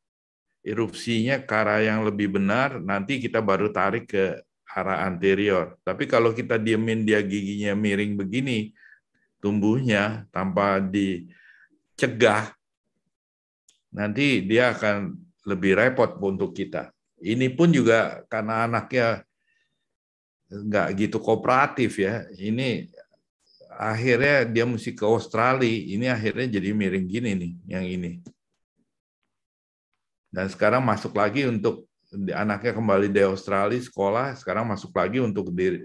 erupsinya ke arah yang lebih benar, nanti kita baru tarik ke arah anterior. Tapi kalau kita diemin dia giginya miring begini, tumbuhnya tanpa dicegah, nanti dia akan lebih repot untuk kita. Ini pun juga karena anaknya nggak gitu kooperatif ya. Ini akhirnya dia mesti ke Australia. Ini akhirnya jadi miring gini nih, yang ini. Dan sekarang masuk lagi untuk anaknya kembali dari Australia sekolah. Sekarang masuk lagi untuk di,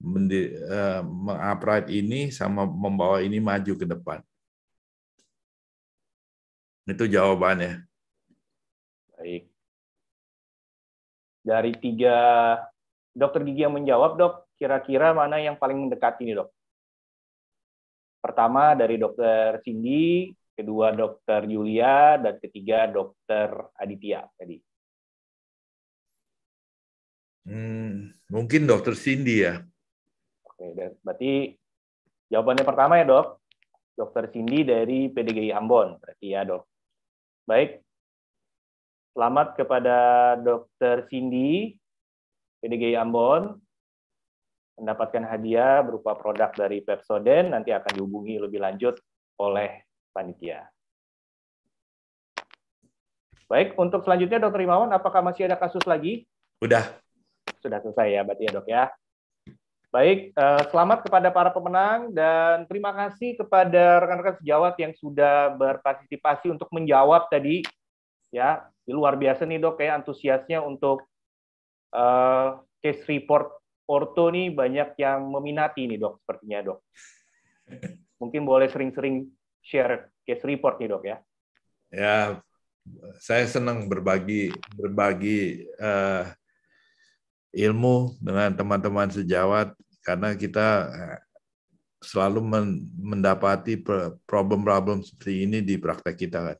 mendi, uh, ini sama membawa ini maju ke depan. Itu jawabannya. Baik. Dari tiga dokter gigi yang menjawab, dok, kira-kira mana yang paling mendekati nih, dok? Pertama dari dokter Cindy, kedua dokter Julia, dan ketiga dokter Aditya tadi. Hmm, mungkin dokter Cindy ya. Oke, berarti jawabannya pertama ya dok, dokter Cindy dari PDGI Ambon, berarti ya dok. Baik, Selamat kepada Dr. Cindy PDGI Ambon mendapatkan hadiah berupa produk dari Pepsoden nanti akan dihubungi lebih lanjut oleh panitia. Baik, untuk selanjutnya Dr. Imawan, apakah masih ada kasus lagi? Sudah. Sudah selesai ya, berarti ya dok ya. Baik, eh, selamat kepada para pemenang dan terima kasih kepada rekan-rekan sejawat yang sudah berpartisipasi untuk menjawab tadi ya jadi luar biasa nih dok, kayak antusiasnya untuk uh, case report Porto nih banyak yang meminati nih dok, sepertinya dok. Mungkin boleh sering-sering share case report nih dok ya. Ya, saya senang berbagi berbagi uh, ilmu dengan teman-teman sejawat karena kita eh, selalu mendapati problem-problem seperti ini di praktek kita kan.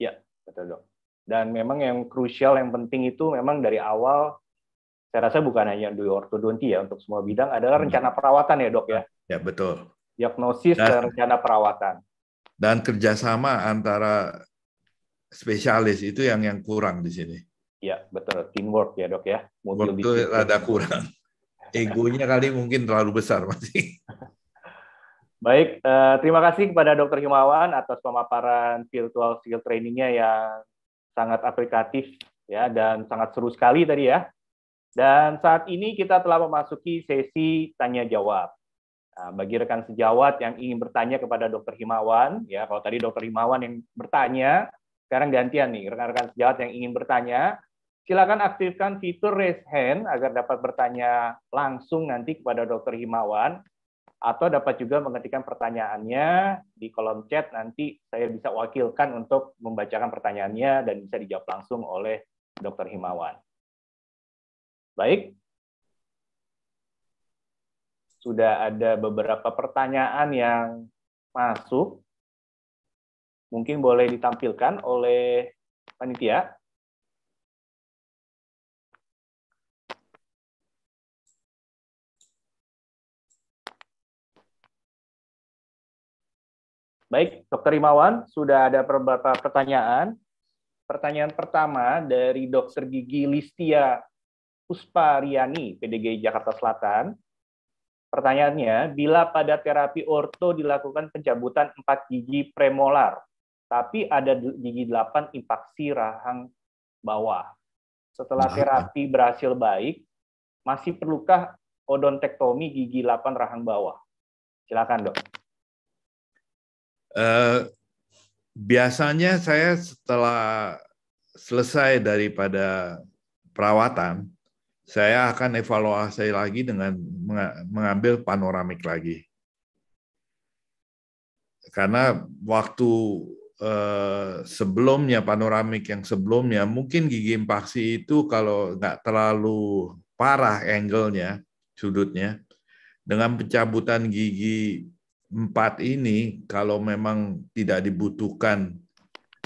Ya, betul dok. Dan memang yang krusial, yang penting itu memang dari awal, saya rasa bukan hanya di ortodonti ya, untuk semua bidang adalah hmm. rencana perawatan ya dok ya. Ya betul. Diagnosis dan, dan rencana perawatan. Dan kerjasama antara spesialis itu yang yang kurang di sini. Ya betul, teamwork ya dok ya. Mobil itu rada kurang. Egonya kali mungkin terlalu besar masih. <laughs> Baik, eh, terima kasih kepada Dr. Himawan atas pemaparan virtual skill trainingnya yang sangat aplikatif ya dan sangat seru sekali tadi ya. Dan saat ini kita telah memasuki sesi tanya jawab. Nah, bagi rekan sejawat yang ingin bertanya kepada Dokter Himawan, ya kalau tadi Dokter Himawan yang bertanya, sekarang gantian nih rekan-rekan sejawat yang ingin bertanya, silakan aktifkan fitur raise hand agar dapat bertanya langsung nanti kepada Dokter Himawan atau dapat juga mengetikkan pertanyaannya di kolom chat nanti saya bisa wakilkan untuk membacakan pertanyaannya dan bisa dijawab langsung oleh Dr. Himawan. Baik. Sudah ada beberapa pertanyaan yang masuk. Mungkin boleh ditampilkan oleh panitia. Baik, Dokter Imawan, sudah ada beberapa pertanyaan. Pertanyaan pertama dari Dokter Gigi Listia Puspariani, PDG Jakarta Selatan. Pertanyaannya, bila pada terapi orto dilakukan pencabutan 4 gigi premolar, tapi ada gigi 8 impaksi rahang bawah. Setelah nah, terapi berhasil baik, masih perlukah odontektomi gigi 8 rahang bawah? Silakan, Dok. Eh, biasanya saya setelah selesai daripada perawatan, saya akan evaluasi lagi dengan mengambil panoramik lagi. Karena waktu eh, sebelumnya, panoramik yang sebelumnya, mungkin gigi impaksi itu kalau nggak terlalu parah angle-nya, sudutnya, dengan pencabutan gigi empat ini kalau memang tidak dibutuhkan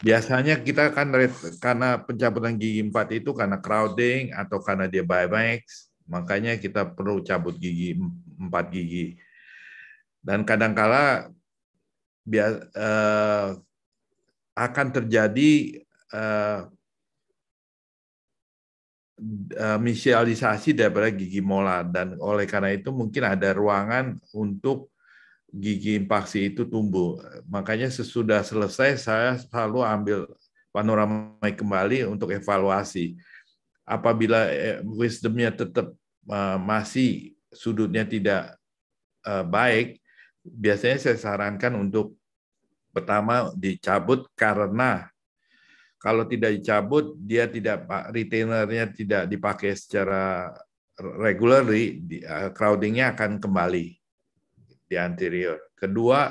biasanya kita kan karena pencabutan gigi empat itu karena crowding atau karena dia buyback makanya kita perlu cabut gigi empat gigi dan kadangkala bias, uh, eh, akan terjadi uh, eh, eh, misialisasi daripada gigi molar dan oleh karena itu mungkin ada ruangan untuk gigi impaksi itu tumbuh. Makanya sesudah selesai saya selalu ambil panorama kembali untuk evaluasi. Apabila eh, wisdomnya tetap eh, masih sudutnya tidak eh, baik, biasanya saya sarankan untuk pertama dicabut karena kalau tidak dicabut dia tidak retainernya tidak dipakai secara regularly crowdingnya akan kembali di anterior. Kedua,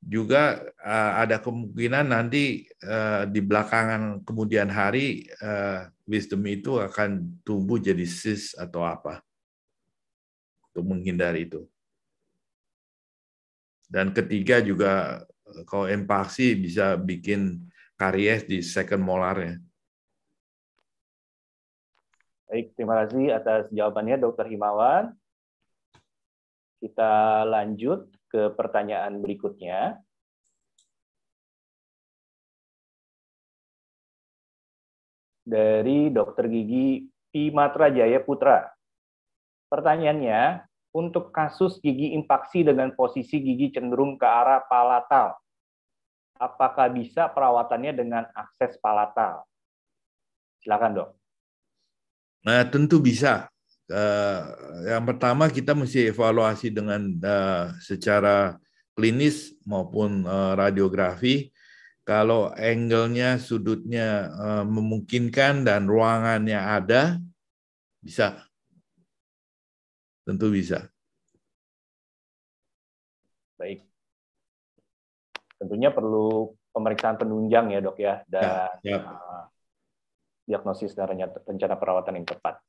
juga uh, ada kemungkinan nanti uh, di belakangan kemudian hari uh, wisdom itu akan tumbuh jadi sis atau apa untuk menghindari itu. Dan ketiga juga kalau empaksi bisa bikin karies di second molarnya. Baik, terima kasih atas jawabannya Dr. Himawan. Kita lanjut ke pertanyaan berikutnya. Dari dokter gigi Pimatra Jaya Putra. Pertanyaannya, untuk kasus gigi impaksi dengan posisi gigi cenderung ke arah palatal, apakah bisa perawatannya dengan akses palatal? Silakan dok. Nah, tentu bisa. Eh, yang pertama kita mesti evaluasi dengan eh, secara klinis maupun eh, radiografi. Kalau angle-nya, sudutnya memungkinkan dan ruangannya ada, bisa. Tentu bisa. Baik. Tentunya perlu pemeriksaan penunjang ya dok ya, dan ya, ya. Uh, diagnosis dan rencana perawatan yang tepat.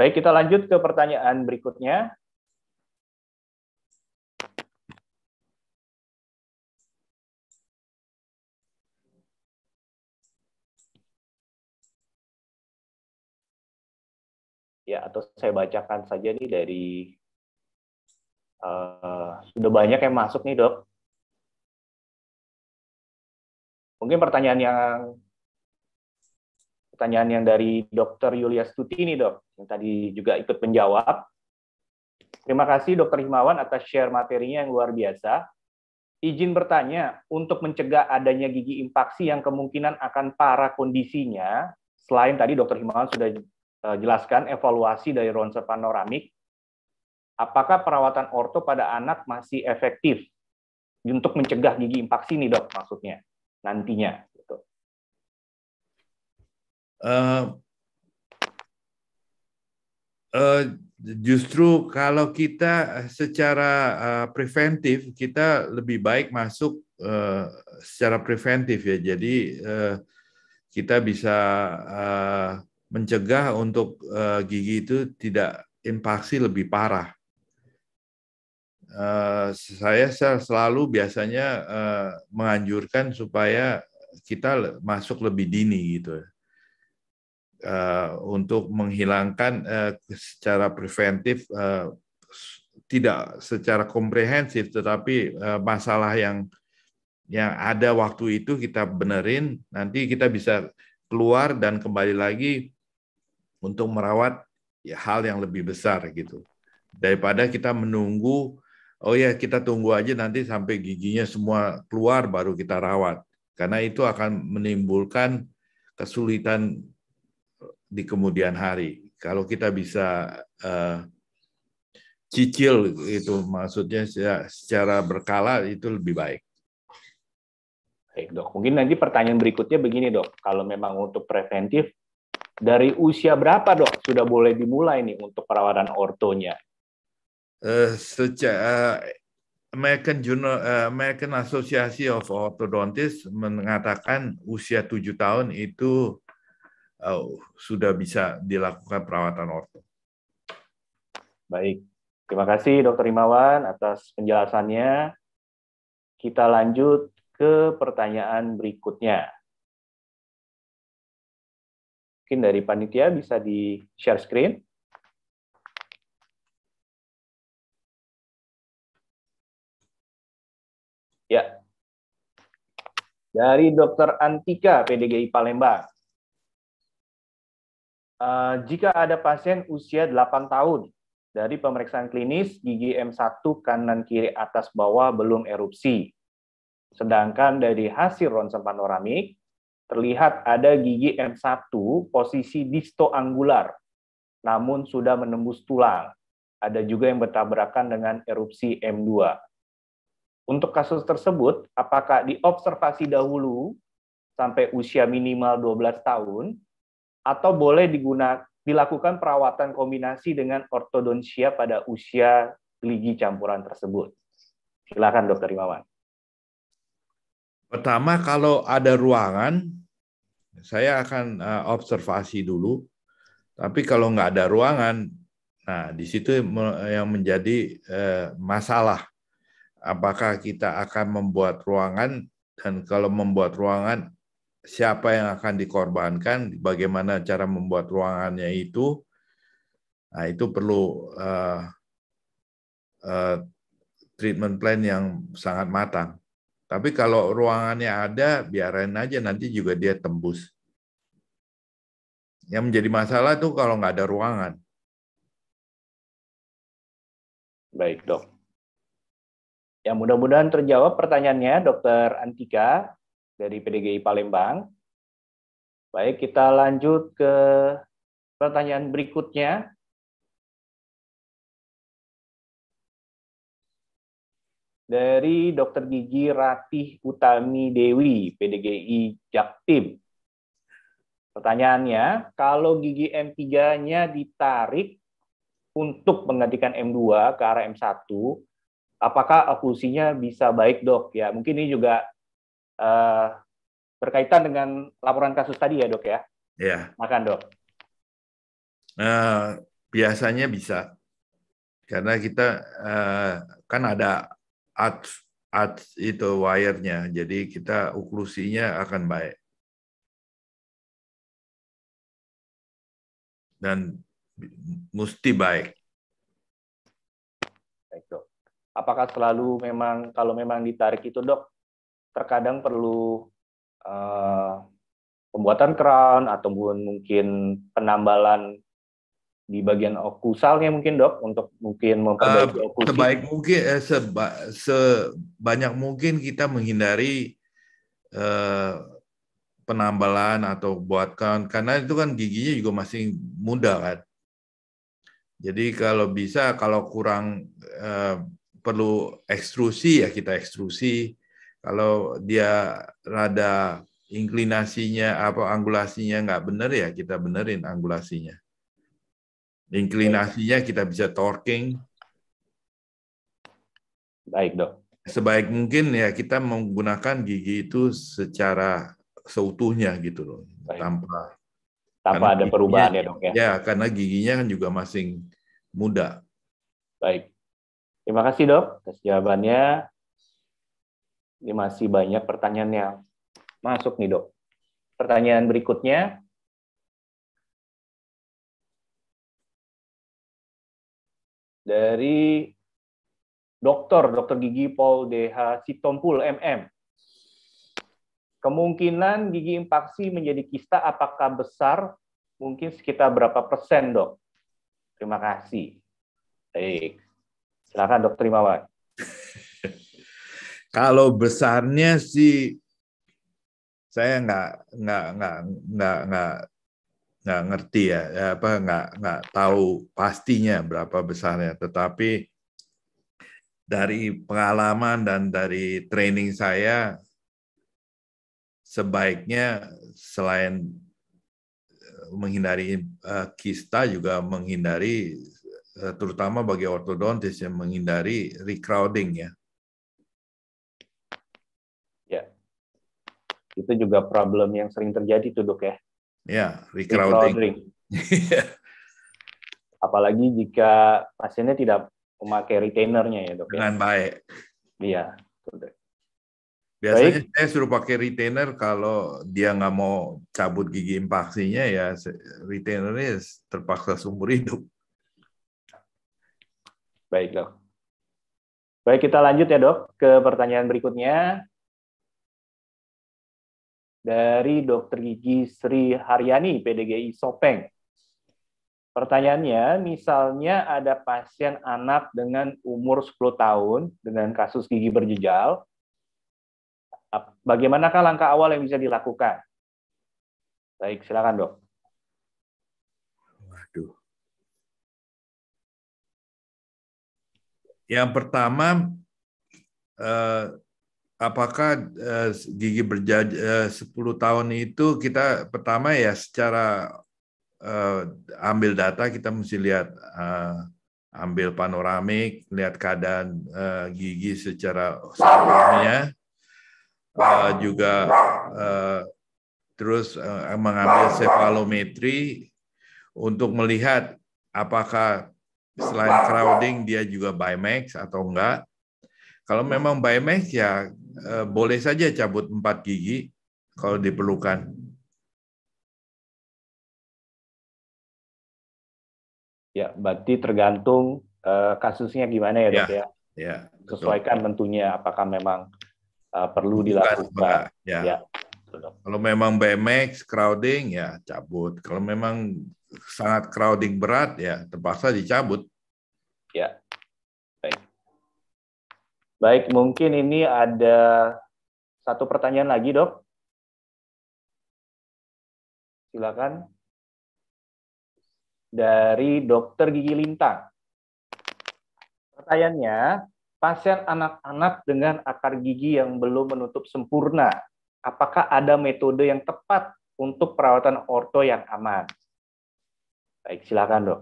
Baik, kita lanjut ke pertanyaan berikutnya. Ya, atau saya bacakan saja nih dari uh, sudah banyak yang masuk nih, Dok. Mungkin pertanyaan yang pertanyaan yang dari Dr. Yulia Stuti ini dok, yang tadi juga ikut menjawab. Terima kasih Dr. Himawan atas share materinya yang luar biasa. Izin bertanya, untuk mencegah adanya gigi impaksi yang kemungkinan akan parah kondisinya, selain tadi Dr. Himawan sudah eh, jelaskan evaluasi dari ronsen panoramik, apakah perawatan orto pada anak masih efektif untuk mencegah gigi impaksi nih dok maksudnya nantinya? uh, uh, justru kalau kita eh, secara uh, preventif kita lebih baik masuk uh, secara preventif ya. Jadi uh, kita bisa uh, mencegah untuk uh, gigi itu tidak impaksi lebih parah. Uh, saya selalu biasanya uh, menganjurkan supaya kita masuk lebih dini gitu. Ya uh, untuk menghilangkan uh, secara preventif uh, tidak secara komprehensif tetapi uh, masalah yang yang ada waktu itu kita benerin nanti kita bisa keluar dan kembali lagi untuk merawat ya, hal yang lebih besar gitu daripada kita menunggu oh ya kita tunggu aja nanti sampai giginya semua keluar baru kita rawat karena itu akan menimbulkan kesulitan di kemudian hari. Kalau kita bisa uh, cicil itu maksudnya secara berkala itu lebih baik. Baik dok, mungkin nanti pertanyaan berikutnya begini dok, kalau memang untuk preventif dari usia berapa dok sudah boleh dimulai nih untuk perawatan ortonya? Uh, eh, secara eh, American Journal American Association of Orthodontists mengatakan usia tujuh tahun itu oh, sudah bisa dilakukan perawatan orto. Baik, terima kasih Dokter Imawan atas penjelasannya. Kita lanjut ke pertanyaan berikutnya. Mungkin dari panitia bisa di share screen. Ya. Dari Dr. Antika PDGI Palembang. Eh, jika ada pasien usia 8 tahun dari pemeriksaan klinis gigi M1 kanan kiri atas bawah belum erupsi. Sedangkan dari hasil ronsen panoramik terlihat ada gigi M1 posisi disto distoangular namun sudah menembus tulang. Ada juga yang bertabrakan dengan erupsi M2. Untuk kasus tersebut, apakah diobservasi dahulu sampai usia minimal 12 tahun atau boleh digunakan dilakukan perawatan kombinasi dengan ortodonsia pada usia gigi campuran tersebut. Silakan Dokter Imawan. Pertama kalau ada ruangan saya akan eh, observasi dulu. Tapi kalau nggak ada ruangan, nah di situ yang menjadi eh, masalah. Apakah kita akan membuat ruangan dan kalau membuat ruangan siapa yang akan dikorbankan, bagaimana cara membuat ruangannya itu, nah itu perlu uh, uh, treatment plan yang sangat matang. Tapi kalau ruangannya ada, biarin aja nanti juga dia tembus. Yang menjadi masalah tuh kalau nggak ada ruangan. Baik dok. Ya mudah-mudahan terjawab pertanyaannya Dokter Antika dari PDGI Palembang. Baik, kita lanjut ke pertanyaan berikutnya. Dari Dr. Gigi Ratih Utami Dewi, PDGI Jaktim. Pertanyaannya, kalau gigi M3-nya ditarik untuk menggantikan M2 ke arah M1, apakah akusinya bisa baik dok? Ya, mungkin ini juga uh, berkaitan dengan laporan kasus tadi ya dok ya? Iya. Makan dok. Uh, biasanya bisa karena kita uh, kan ada at at itu wirenya jadi kita oklusinya akan baik dan mesti baik. Baik dok. Apakah selalu memang kalau memang ditarik itu dok terkadang perlu uh, pembuatan crown atau mungkin penambalan di bagian okusalnya mungkin dok untuk mungkin memperbaiki uh, Sebaik mungkin eh, seba, sebanyak mungkin kita menghindari eh, penambalan atau buatkan karena itu kan giginya juga masih muda kan. Jadi kalau bisa kalau kurang eh, perlu ekstrusi ya kita ekstrusi kalau dia rada inklinasinya apa angulasinya nggak benar ya kita benerin angulasinya. Inklinasinya kita bisa torquing. Baik dok. Sebaik mungkin ya kita menggunakan gigi itu secara seutuhnya gitu loh, Baik. tanpa tanpa ada giginya, perubahan ya dok ya. Ya karena giginya kan juga masing muda. Baik. Terima kasih dok atas jawabannya. Ini masih banyak pertanyaan yang masuk nih, Dok. Pertanyaan berikutnya, dari dokter, dokter gigi Paul DH Sitompul MM. Kemungkinan gigi impaksi menjadi kista apakah besar? Mungkin sekitar berapa persen, dok? Terima kasih. Baik. Silakan dokter Imawan. Kalau besarnya sih saya nggak nggak nggak nggak nggak nggak ngerti ya, ya apa nggak nggak tahu pastinya berapa besarnya tetapi dari pengalaman dan dari training saya sebaiknya selain eh, menghindari eh, kista juga menghindari eh, terutama bagi ortodontis yang menghindari recrowding ya Itu juga problem yang sering terjadi tuh dok ya. Ya, recrowding. Iya. Apalagi jika pasiennya tidak memakai retainernya ya dok. Ya. Dengan ya. baik. Iya. Biasanya baik. saya suruh pakai retainer kalau dia nggak mau cabut gigi impaksinya ya retainernya terpaksa seumur hidup. Baik dok. Baik kita lanjut ya dok ke pertanyaan berikutnya dari Dokter Gigi Sri Haryani, PDGI Sopeng. Pertanyaannya, misalnya ada pasien anak dengan umur 10 tahun dengan kasus gigi berjejal, bagaimanakah langkah awal yang bisa dilakukan? Baik, silakan dok. Waduh. Yang pertama, eh, apakah uh, gigi berjajah eh, uh, 10 tahun itu kita pertama ya secara uh, ambil data kita mesti lihat uh, ambil panoramik, lihat keadaan uh, gigi secara seluruhnya, uh, juga uh, terus uh, mengambil sefalometri untuk melihat apakah selain crowding dia juga bimax atau enggak. Kalau memang bimax ya Eh, boleh saja cabut empat gigi kalau diperlukan. Ya, berarti tergantung uh, kasusnya gimana ya, dok ya, ya. ya. Sesuaikan betul. tentunya apakah memang uh, perlu dilakukan. Bukan, ya. ya. Betul, kalau memang BMX crowding ya cabut. Kalau memang sangat crowding berat ya terpaksa dicabut. Ya. Baik, mungkin ini ada satu pertanyaan lagi, dok. Silakan. Dari dokter gigi lintang. Pertanyaannya, pasien anak-anak dengan akar gigi yang belum menutup sempurna, apakah ada metode yang tepat untuk perawatan orto yang aman? Baik, silakan dok.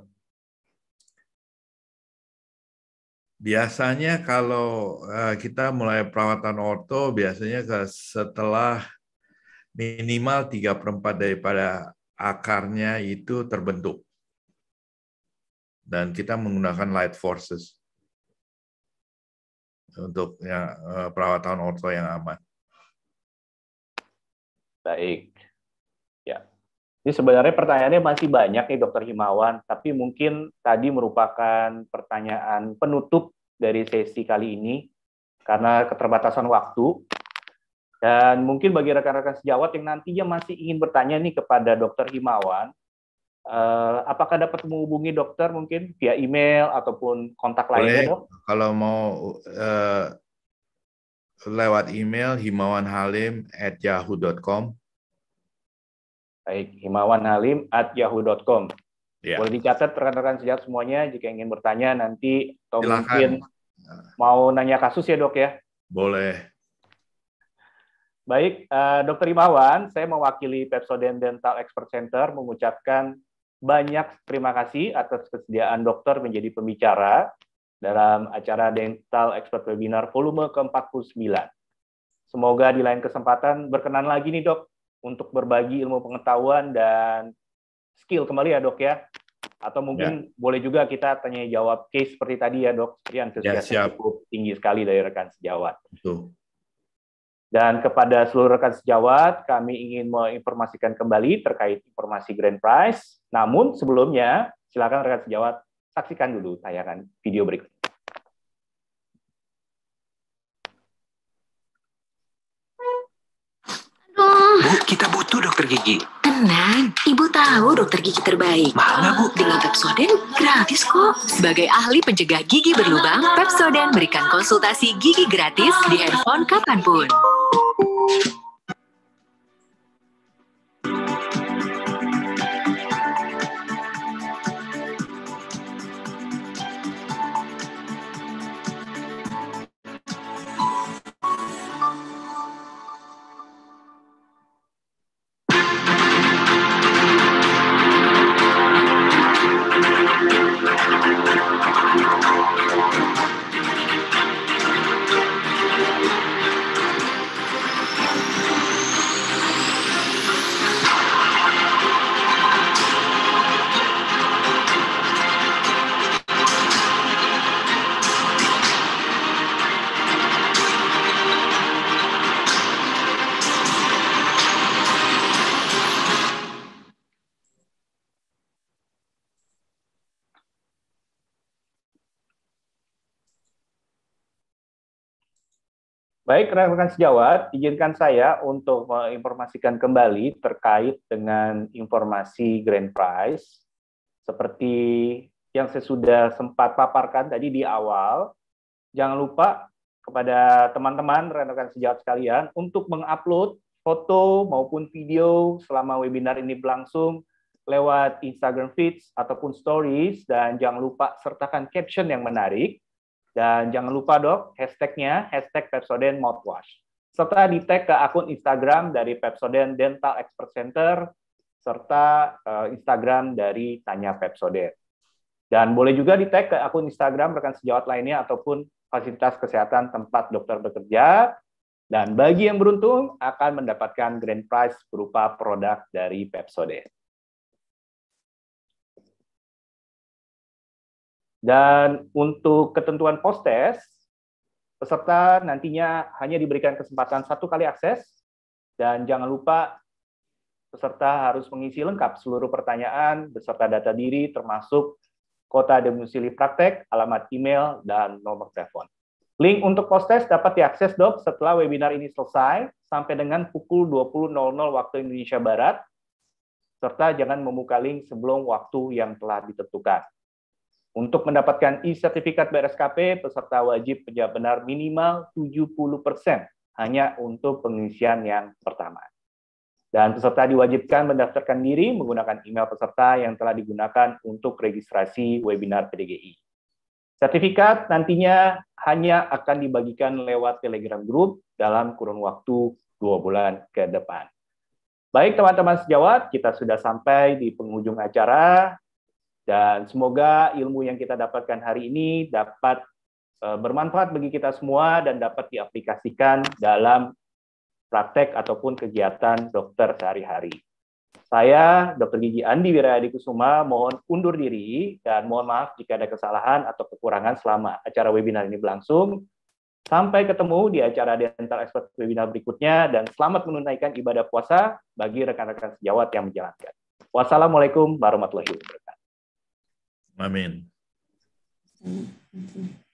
Biasanya kalau eh, kita mulai perawatan orto, biasanya setelah minimal 3 per 4 daripada akarnya itu terbentuk. Dan kita menggunakan light forces untuk eh, perawatan orto yang aman. Baik, jadi sebenarnya pertanyaannya masih banyak nih Dokter Himawan, tapi mungkin tadi merupakan pertanyaan penutup dari sesi kali ini karena keterbatasan waktu. Dan mungkin bagi rekan-rekan sejawat yang nantinya masih ingin bertanya nih kepada Dokter Himawan, eh, apakah dapat menghubungi dokter mungkin via email ataupun kontak Boleh, lainnya dok? Kalau mau eh, lewat email himawanhalim@yahoo.com Baik, Himawan Halim at yahoo.com. Ya. Boleh dicatat rekan-rekan sejak semuanya jika ingin bertanya nanti atau Silahkan. mungkin mau nanya kasus ya dok ya. Boleh. Baik, uh, Dokter Imawan, saya mewakili Pepsodent Dental Expert Center mengucapkan banyak terima kasih atas kesediaan dokter menjadi pembicara dalam acara Dental Expert Webinar volume ke-49. Semoga di lain kesempatan berkenan lagi nih dok untuk berbagi ilmu pengetahuan dan skill kembali ya dok ya atau mungkin ya. boleh juga kita tanya jawab case seperti tadi ya dok jadi antusiasnya ya, cukup tinggi sekali dari rekan sejawat dan kepada seluruh rekan sejawat kami ingin menginformasikan kembali terkait informasi grand prize namun sebelumnya silakan rekan sejawat saksikan dulu tayangan video berikut butuh dokter gigi? Tenang, ibu tahu dokter gigi terbaik. Mahal nggak, Bu? Dengan Pepsodent gratis kok. Sebagai ahli pencegah gigi berlubang, Pepsodent berikan konsultasi gigi gratis di handphone kapanpun. Baik, rekan-rekan sejawat, izinkan saya untuk menginformasikan kembali terkait dengan informasi grand prize. Seperti yang saya sudah sempat paparkan tadi di awal, jangan lupa kepada teman-teman, rekan-rekan sejawat sekalian, untuk mengupload foto maupun video selama webinar ini berlangsung lewat Instagram feeds ataupun stories, dan jangan lupa sertakan caption yang menarik dan jangan lupa dok, hashtagnya hashtag Pepsodent Mouthwash. Serta di tag ke akun Instagram dari Pepsodent Dental Expert Center, serta uh, Instagram dari Tanya Pepsodent. Dan boleh juga di tag ke akun Instagram rekan sejawat lainnya ataupun fasilitas kesehatan tempat dokter bekerja. Dan bagi yang beruntung akan mendapatkan grand prize berupa produk dari Pepsodent. Dan untuk ketentuan post-test, peserta nantinya hanya diberikan kesempatan satu kali akses, dan jangan lupa peserta harus mengisi lengkap seluruh pertanyaan beserta data diri, termasuk kota domisili praktek, alamat email, dan nomor telepon. Link untuk post-test dapat diakses, dok, setelah webinar ini selesai, sampai dengan pukul 20.00 waktu Indonesia Barat, serta jangan membuka link sebelum waktu yang telah ditentukan. Untuk mendapatkan e-sertifikat BRSKP, peserta wajib menjawab benar minimal 70% hanya untuk pengisian yang pertama. Dan peserta diwajibkan mendaftarkan diri menggunakan email peserta yang telah digunakan untuk registrasi webinar PDGI. Sertifikat nantinya hanya akan dibagikan lewat Telegram grup dalam kurun waktu dua bulan ke depan. Baik teman-teman sejawat, kita sudah sampai di penghujung acara. Dan semoga ilmu yang kita dapatkan hari ini dapat e, bermanfaat bagi kita semua dan dapat diaplikasikan dalam praktek ataupun kegiatan dokter sehari-hari. Saya, Dr. Gigi Andi Wirayadi Kusuma, mohon undur diri dan mohon maaf jika ada kesalahan atau kekurangan selama acara webinar ini berlangsung. Sampai ketemu di acara Dental Expert webinar berikutnya dan selamat menunaikan ibadah puasa bagi rekan-rekan sejawat yang menjalankan. Wassalamualaikum warahmatullahi wabarakatuh. Amén. Mm-hmm.